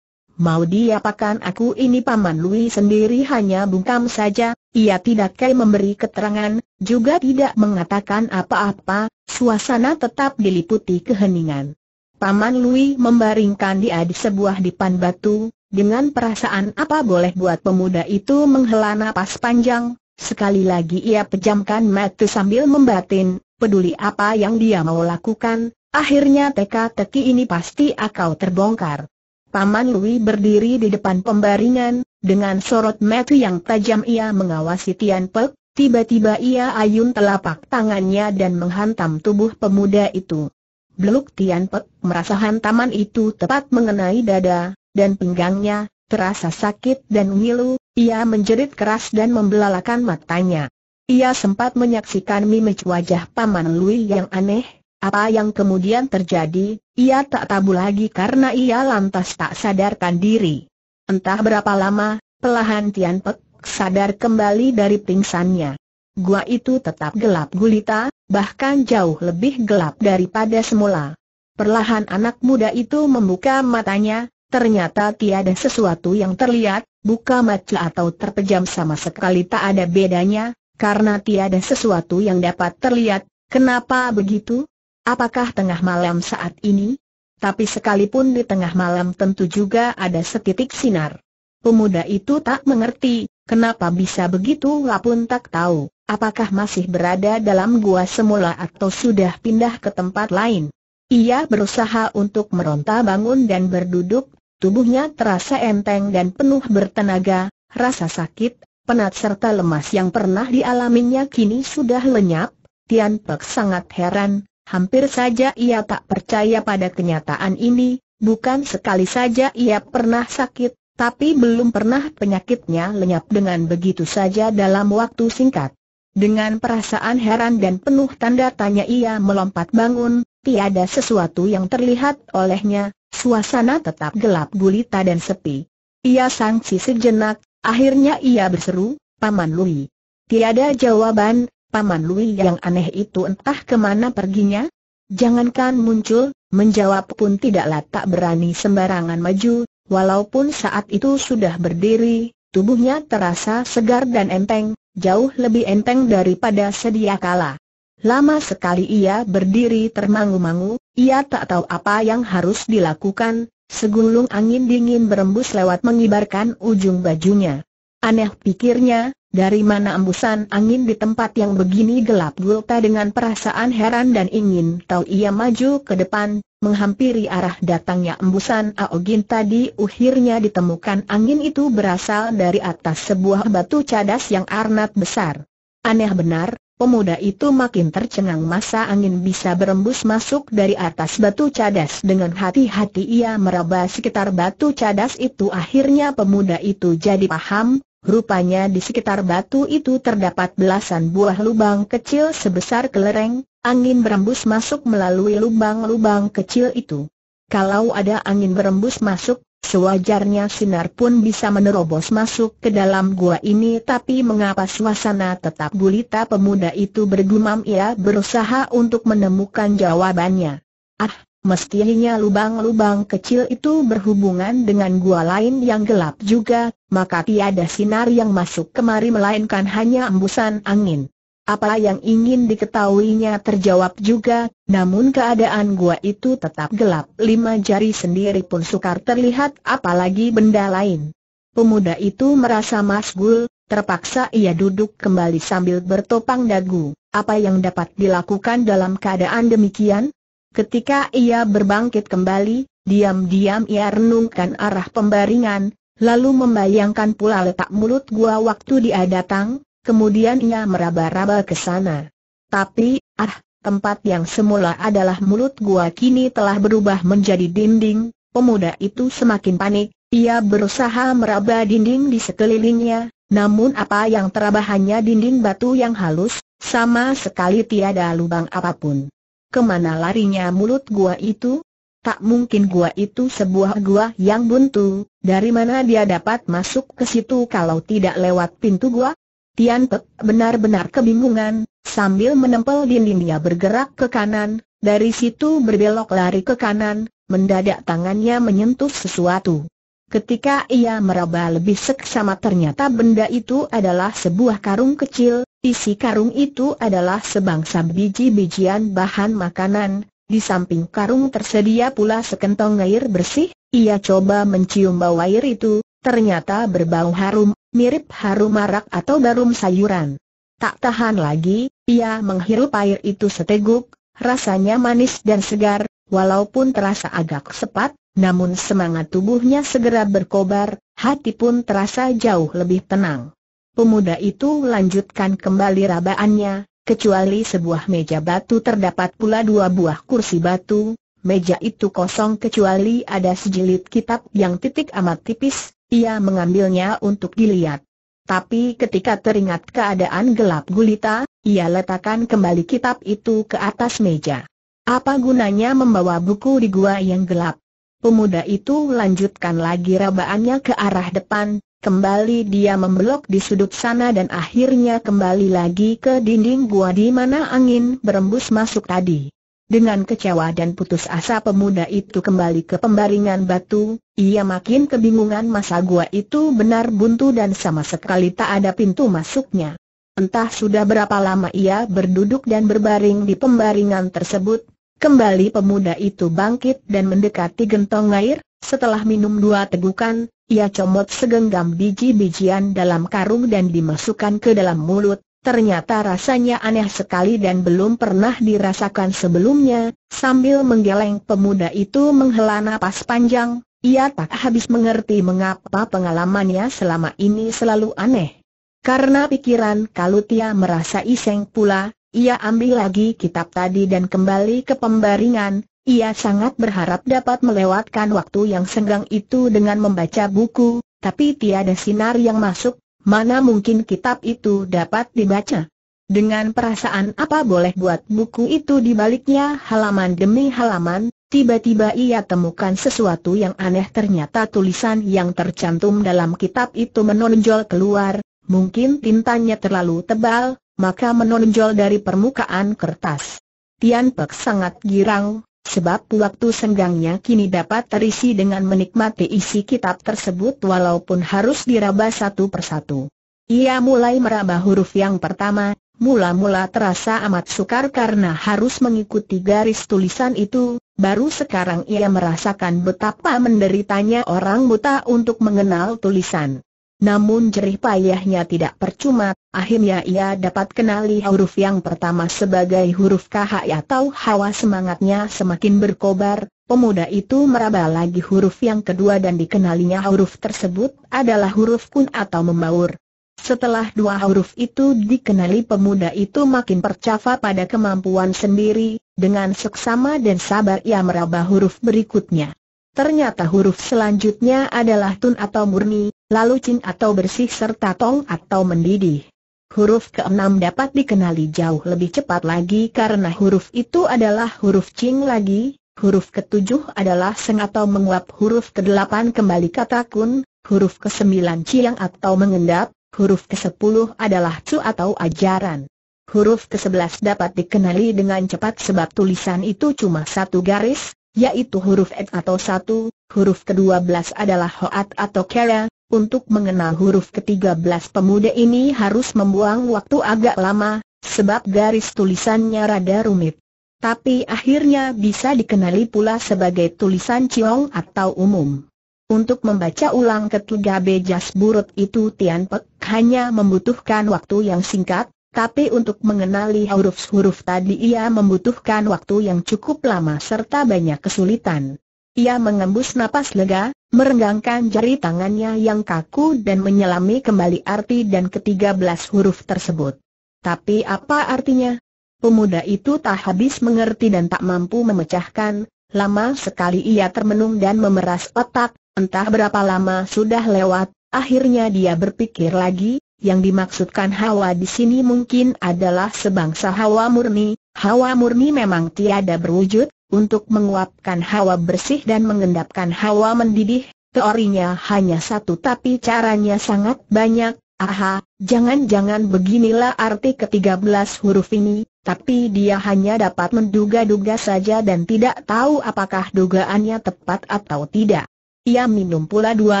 Mau diapakan aku ini Paman Lui sendiri hanya bungkam saja, ia tidak kayak memberi keterangan, juga tidak mengatakan apa-apa, suasana tetap diliputi keheningan. Paman Lui membaringkan dia di sebuah dipan batu, dengan perasaan apa boleh buat pemuda itu menghela napas panjang, sekali lagi ia pejamkan mata sambil membatin, peduli apa yang dia mau lakukan, akhirnya teka-teki ini pasti akal terbongkar. Paman Lui berdiri di depan pembaringan, dengan sorot mata yang tajam ia mengawasi Tian Pek, tiba-tiba ia ayun telapak tangannya dan menghantam tubuh pemuda itu. Beluk Tian Pek merasa hantaman itu tepat mengenai dada, dan pinggangnya, terasa sakit dan ngilu, ia menjerit keras dan membelalakan matanya. Ia sempat menyaksikan mimik wajah Paman Lui yang aneh, apa yang kemudian terjadi, ia tak tabu lagi karena ia lantas tak sadarkan diri. Entah berapa lama, pelahan Tian Pek sadar kembali dari pingsannya gua itu tetap gelap gulita, bahkan jauh lebih gelap daripada semula. Perlahan anak muda itu membuka matanya, ternyata tiada sesuatu yang terlihat, buka mata atau terpejam sama sekali tak ada bedanya, karena tiada sesuatu yang dapat terlihat, kenapa begitu? Apakah tengah malam saat ini? Tapi sekalipun di tengah malam tentu juga ada setitik sinar. Pemuda itu tak mengerti, Kenapa bisa begitu Lapun tak tahu, apakah masih berada dalam gua semula atau sudah pindah ke tempat lain. Ia berusaha untuk meronta bangun dan berduduk, tubuhnya terasa enteng dan penuh bertenaga, rasa sakit, penat serta lemas yang pernah dialaminya kini sudah lenyap, Tian Pek sangat heran, hampir saja ia tak percaya pada kenyataan ini, bukan sekali saja ia pernah sakit, tapi belum pernah penyakitnya lenyap dengan begitu saja dalam waktu singkat. Dengan perasaan heran dan penuh tanda tanya ia melompat bangun, tiada sesuatu yang terlihat olehnya, suasana tetap gelap gulita dan sepi. Ia sangsi sejenak, akhirnya ia berseru, Paman Lui. Tiada jawaban, Paman Lui yang aneh itu entah kemana perginya? Jangankan muncul, menjawab pun tidaklah tak berani sembarangan maju, Walaupun saat itu sudah berdiri, tubuhnya terasa segar dan enteng, jauh lebih enteng daripada sedia kala. Lama sekali ia berdiri termangu-mangu, ia tak tahu apa yang harus dilakukan, segulung angin dingin berembus lewat mengibarkan ujung bajunya. Aneh pikirnya, dari mana embusan angin di tempat yang begini gelap gulta dengan perasaan heran dan ingin tahu ia maju ke depan, menghampiri arah datangnya embusan Aogin tadi uhirnya ditemukan angin itu berasal dari atas sebuah batu cadas yang arnat besar. Aneh benar, pemuda itu makin tercengang masa angin bisa berembus masuk dari atas batu cadas dengan hati-hati ia meraba sekitar batu cadas itu akhirnya pemuda itu jadi paham, Rupanya di sekitar batu itu terdapat belasan buah lubang kecil sebesar kelereng, angin berembus masuk melalui lubang-lubang kecil itu. Kalau ada angin berembus masuk, sewajarnya sinar pun bisa menerobos masuk ke dalam gua ini tapi mengapa suasana tetap gulita pemuda itu bergumam ia berusaha untuk menemukan jawabannya. Ah, mestinya lubang-lubang kecil itu berhubungan dengan gua lain yang gelap juga, maka tiada sinar yang masuk kemari melainkan hanya embusan angin. Apa yang ingin diketahuinya terjawab juga, namun keadaan gua itu tetap gelap. Lima jari sendiri pun sukar terlihat apalagi benda lain. Pemuda itu merasa masgul, terpaksa ia duduk kembali sambil bertopang dagu. Apa yang dapat dilakukan dalam keadaan demikian? Ketika ia berbangkit kembali, diam-diam ia renungkan arah pembaringan, lalu membayangkan pula letak mulut gua waktu dia datang, kemudian ia meraba-raba ke sana. Tapi, ah, tempat yang semula adalah mulut gua kini telah berubah menjadi dinding, pemuda itu semakin panik, ia berusaha meraba dinding di sekelilingnya, namun apa yang terbahannya dinding batu yang halus, sama sekali tiada lubang apapun kemana larinya mulut gua itu? Tak mungkin gua itu sebuah gua yang buntu, dari mana dia dapat masuk ke situ kalau tidak lewat pintu gua? Tian Pek benar-benar kebingungan, sambil menempel dinding dia bergerak ke kanan, dari situ berbelok lari ke kanan, mendadak tangannya menyentuh sesuatu. Ketika ia meraba lebih seksama ternyata benda itu adalah sebuah karung kecil, Isi karung itu adalah sebangsa biji-bijian bahan makanan, di samping karung tersedia pula sekentong air bersih, ia coba mencium bau air itu, ternyata berbau harum, mirip harum marak atau barum sayuran. Tak tahan lagi, ia menghirup air itu seteguk, rasanya manis dan segar, walaupun terasa agak sepat, namun semangat tubuhnya segera berkobar, hati pun terasa jauh lebih tenang. Pemuda itu lanjutkan kembali rabaannya, kecuali sebuah meja batu terdapat pula dua buah kursi batu, meja itu kosong kecuali ada sejilid kitab yang titik amat tipis, ia mengambilnya untuk dilihat. Tapi ketika teringat keadaan gelap gulita, ia letakkan kembali kitab itu ke atas meja. Apa gunanya membawa buku di gua yang gelap? Pemuda itu lanjutkan lagi rabaannya ke arah depan, Kembali dia membelok di sudut sana dan akhirnya kembali lagi ke dinding gua di mana angin berembus masuk tadi. Dengan kecewa dan putus asa pemuda itu kembali ke pembaringan batu, ia makin kebingungan masa gua itu benar buntu dan sama sekali tak ada pintu masuknya. Entah sudah berapa lama ia berduduk dan berbaring di pembaringan tersebut, kembali pemuda itu bangkit dan mendekati gentong air, setelah minum dua tegukan, ia comot segenggam biji-bijian dalam karung dan dimasukkan ke dalam mulut, ternyata rasanya aneh sekali dan belum pernah dirasakan sebelumnya, sambil menggeleng pemuda itu menghela napas panjang, ia tak habis mengerti mengapa pengalamannya selama ini selalu aneh. Karena pikiran kalau Kalutia merasa iseng pula, ia ambil lagi kitab tadi dan kembali ke pembaringan, ia sangat berharap dapat melewatkan waktu yang senggang itu dengan membaca buku, tapi tiada sinar yang masuk, mana mungkin kitab itu dapat dibaca. Dengan perasaan apa boleh buat buku itu dibaliknya halaman demi halaman, tiba-tiba ia temukan sesuatu yang aneh ternyata tulisan yang tercantum dalam kitab itu menonjol keluar, mungkin tintanya terlalu tebal, maka menonjol dari permukaan kertas. Tian Pek sangat girang, Sebab waktu senggangnya kini dapat terisi dengan menikmati isi kitab tersebut walaupun harus diraba satu persatu. Ia mulai meraba huruf yang pertama, mula-mula terasa amat sukar karena harus mengikuti garis tulisan itu, baru sekarang ia merasakan betapa menderitanya orang buta untuk mengenal tulisan. Namun jerih payahnya tidak percuma, akhirnya ia dapat kenali huruf yang pertama sebagai huruf KH atau ya. hawa semangatnya semakin berkobar, pemuda itu meraba lagi huruf yang kedua dan dikenalinya huruf tersebut adalah huruf kun atau membaur. Setelah dua huruf itu dikenali pemuda itu makin percaya pada kemampuan sendiri, dengan seksama dan sabar ia meraba huruf berikutnya. Ternyata huruf selanjutnya adalah tun atau murni, lalu cin atau bersih serta tong atau mendidih. Huruf keenam dapat dikenali jauh lebih cepat lagi karena huruf itu adalah huruf cing lagi, huruf ketujuh adalah seng atau menguap huruf kedelapan kembali kata kun, huruf kesembilan ciang atau mengendap, huruf kesepuluh adalah cu atau ajaran. Huruf kesebelas dapat dikenali dengan cepat sebab tulisan itu cuma satu garis, yaitu huruf et atau satu, huruf ke-12 adalah hoat atau kera, untuk mengenal huruf ke-13 pemuda ini harus membuang waktu agak lama, sebab garis tulisannya rada rumit. Tapi akhirnya bisa dikenali pula sebagai tulisan ciong atau umum. Untuk membaca ulang ketiga bejas burut itu Tian Pek hanya membutuhkan waktu yang singkat, tapi untuk mengenali huruf-huruf tadi ia membutuhkan waktu yang cukup lama serta banyak kesulitan. Ia mengembus napas lega, merenggangkan jari tangannya yang kaku dan menyelami kembali arti dan ketiga belas huruf tersebut. Tapi apa artinya? Pemuda itu tak habis mengerti dan tak mampu memecahkan, lama sekali ia termenung dan memeras otak, entah berapa lama sudah lewat, akhirnya dia berpikir lagi, yang dimaksudkan hawa di sini mungkin adalah sebangsa hawa murni. Hawa murni memang tiada berwujud, untuk menguapkan hawa bersih dan mengendapkan hawa mendidih, teorinya hanya satu tapi caranya sangat banyak. Aha, jangan-jangan beginilah arti ke-13 huruf ini, tapi dia hanya dapat menduga-duga saja dan tidak tahu apakah dugaannya tepat atau tidak. Ia minum pula dua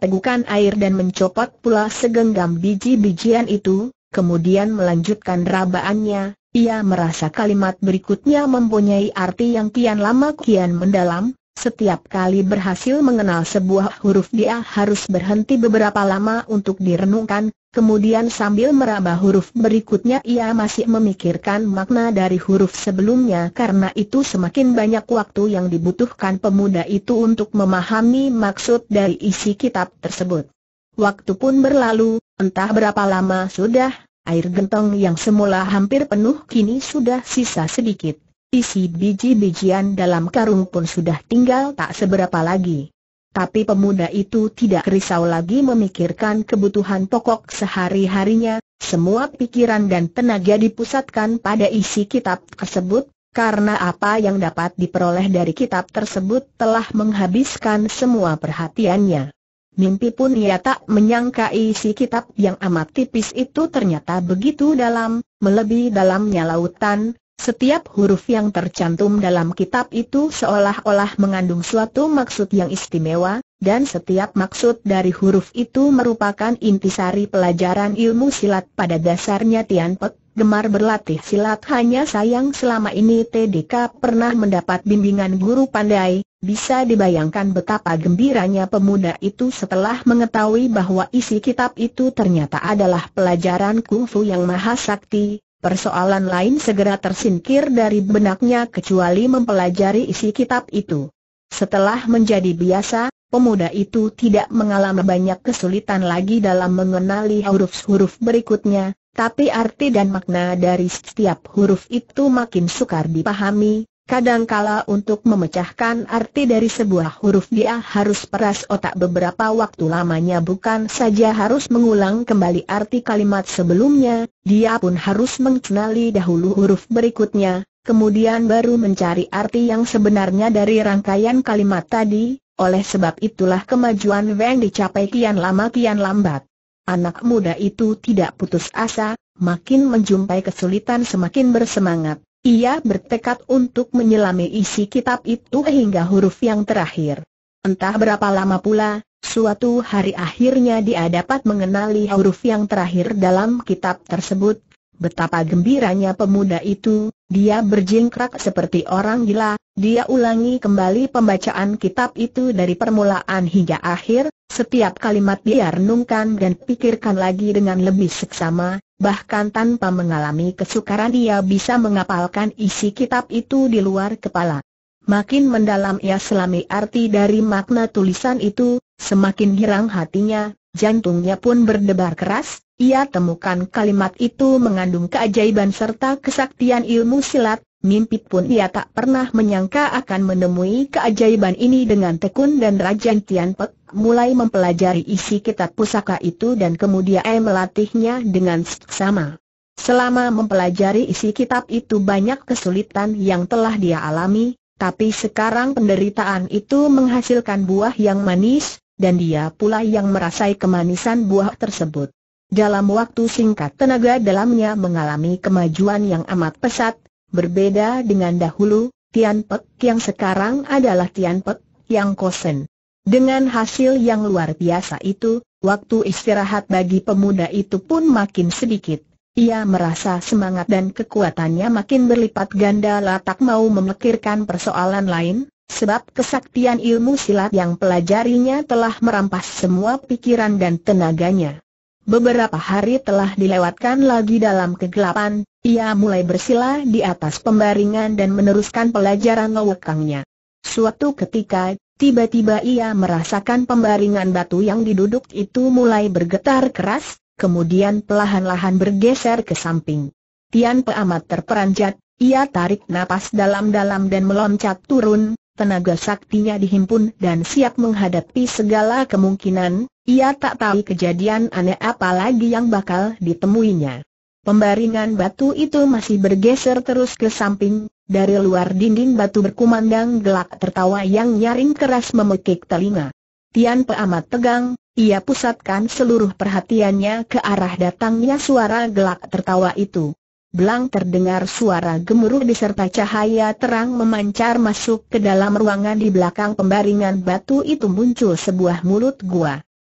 tegukan air dan mencopot pula segenggam biji-bijian itu, kemudian melanjutkan rabaannya. Ia merasa kalimat berikutnya mempunyai arti yang kian lama kian mendalam, setiap kali berhasil mengenal sebuah huruf dia harus berhenti beberapa lama untuk direnungkan, kemudian sambil meraba huruf berikutnya ia masih memikirkan makna dari huruf sebelumnya karena itu semakin banyak waktu yang dibutuhkan pemuda itu untuk memahami maksud dari isi kitab tersebut. Waktu pun berlalu, entah berapa lama sudah, air gentong yang semula hampir penuh kini sudah sisa sedikit. Isi biji-bijian dalam karung pun sudah tinggal tak seberapa lagi. Tapi pemuda itu tidak risau lagi memikirkan kebutuhan pokok sehari-harinya, semua pikiran dan tenaga dipusatkan pada isi kitab tersebut, karena apa yang dapat diperoleh dari kitab tersebut telah menghabiskan semua perhatiannya. Mimpi pun ia tak menyangka isi kitab yang amat tipis itu ternyata begitu dalam, melebihi dalamnya lautan, setiap huruf yang tercantum dalam kitab itu seolah-olah mengandung suatu maksud yang istimewa, dan setiap maksud dari huruf itu merupakan intisari pelajaran ilmu silat pada dasarnya Tian Pek, gemar berlatih silat hanya sayang selama ini TDK pernah mendapat bimbingan guru pandai, bisa dibayangkan betapa gembiranya pemuda itu setelah mengetahui bahwa isi kitab itu ternyata adalah pelajaran kungfu yang maha sakti, persoalan lain segera tersingkir dari benaknya kecuali mempelajari isi kitab itu. Setelah menjadi biasa, pemuda itu tidak mengalami banyak kesulitan lagi dalam mengenali huruf-huruf berikutnya, tapi arti dan makna dari setiap huruf itu makin sukar dipahami, Kadangkala untuk memecahkan arti dari sebuah huruf dia harus peras otak beberapa waktu lamanya bukan saja harus mengulang kembali arti kalimat sebelumnya, dia pun harus mengenali dahulu huruf berikutnya, kemudian baru mencari arti yang sebenarnya dari rangkaian kalimat tadi, oleh sebab itulah kemajuan Wang dicapai kian lama kian lambat. Anak muda itu tidak putus asa, makin menjumpai kesulitan semakin bersemangat. Ia bertekad untuk menyelami isi kitab itu hingga huruf yang terakhir. Entah berapa lama pula, suatu hari akhirnya dia dapat mengenali huruf yang terakhir dalam kitab tersebut. Betapa gembiranya pemuda itu, dia berjingkrak seperti orang gila, dia ulangi kembali pembacaan kitab itu dari permulaan hingga akhir, setiap kalimat dia renungkan dan pikirkan lagi dengan lebih seksama, bahkan tanpa mengalami kesukaran ia bisa mengapalkan isi kitab itu di luar kepala. Makin mendalam ia selami arti dari makna tulisan itu, semakin girang hatinya, jantungnya pun berdebar keras, ia temukan kalimat itu mengandung keajaiban serta kesaktian ilmu silat, Mimpi pun ia tak pernah menyangka akan menemui keajaiban ini dengan tekun dan rajin Tianpek mulai mempelajari isi kitab pusaka itu dan kemudian melatihnya dengan seksama. Selama mempelajari isi kitab itu banyak kesulitan yang telah dia alami, tapi sekarang penderitaan itu menghasilkan buah yang manis, dan dia pula yang merasai kemanisan buah tersebut. Dalam waktu singkat tenaga dalamnya mengalami kemajuan yang amat pesat, Berbeda dengan dahulu, Tian Pek yang sekarang adalah Tian Pek yang kosen. Dengan hasil yang luar biasa itu, waktu istirahat bagi pemuda itu pun makin sedikit. Ia merasa semangat dan kekuatannya makin berlipat ganda latak mau memikirkan persoalan lain, sebab kesaktian ilmu silat yang pelajarinya telah merampas semua pikiran dan tenaganya. Beberapa hari telah dilewatkan lagi dalam kegelapan, ia mulai bersila di atas pembaringan dan meneruskan pelajaran lewekangnya. Suatu ketika, tiba-tiba ia merasakan pembaringan batu yang diduduk itu mulai bergetar keras, kemudian perlahan-lahan bergeser ke samping. Tian Pe amat terperanjat, ia tarik napas dalam-dalam dan meloncat turun, tenaga saktinya dihimpun dan siap menghadapi segala kemungkinan, ia tak tahu kejadian aneh apa lagi yang bakal ditemuinya. Pembaringan batu itu masih bergeser terus ke samping, dari luar dinding batu berkumandang gelak tertawa yang nyaring keras memekik telinga. Tian Pe amat tegang, ia pusatkan seluruh perhatiannya ke arah datangnya suara gelak tertawa itu. Belang terdengar suara gemuruh diserta cahaya terang memancar masuk ke dalam ruangan di belakang pembaringan batu itu muncul sebuah mulut gua.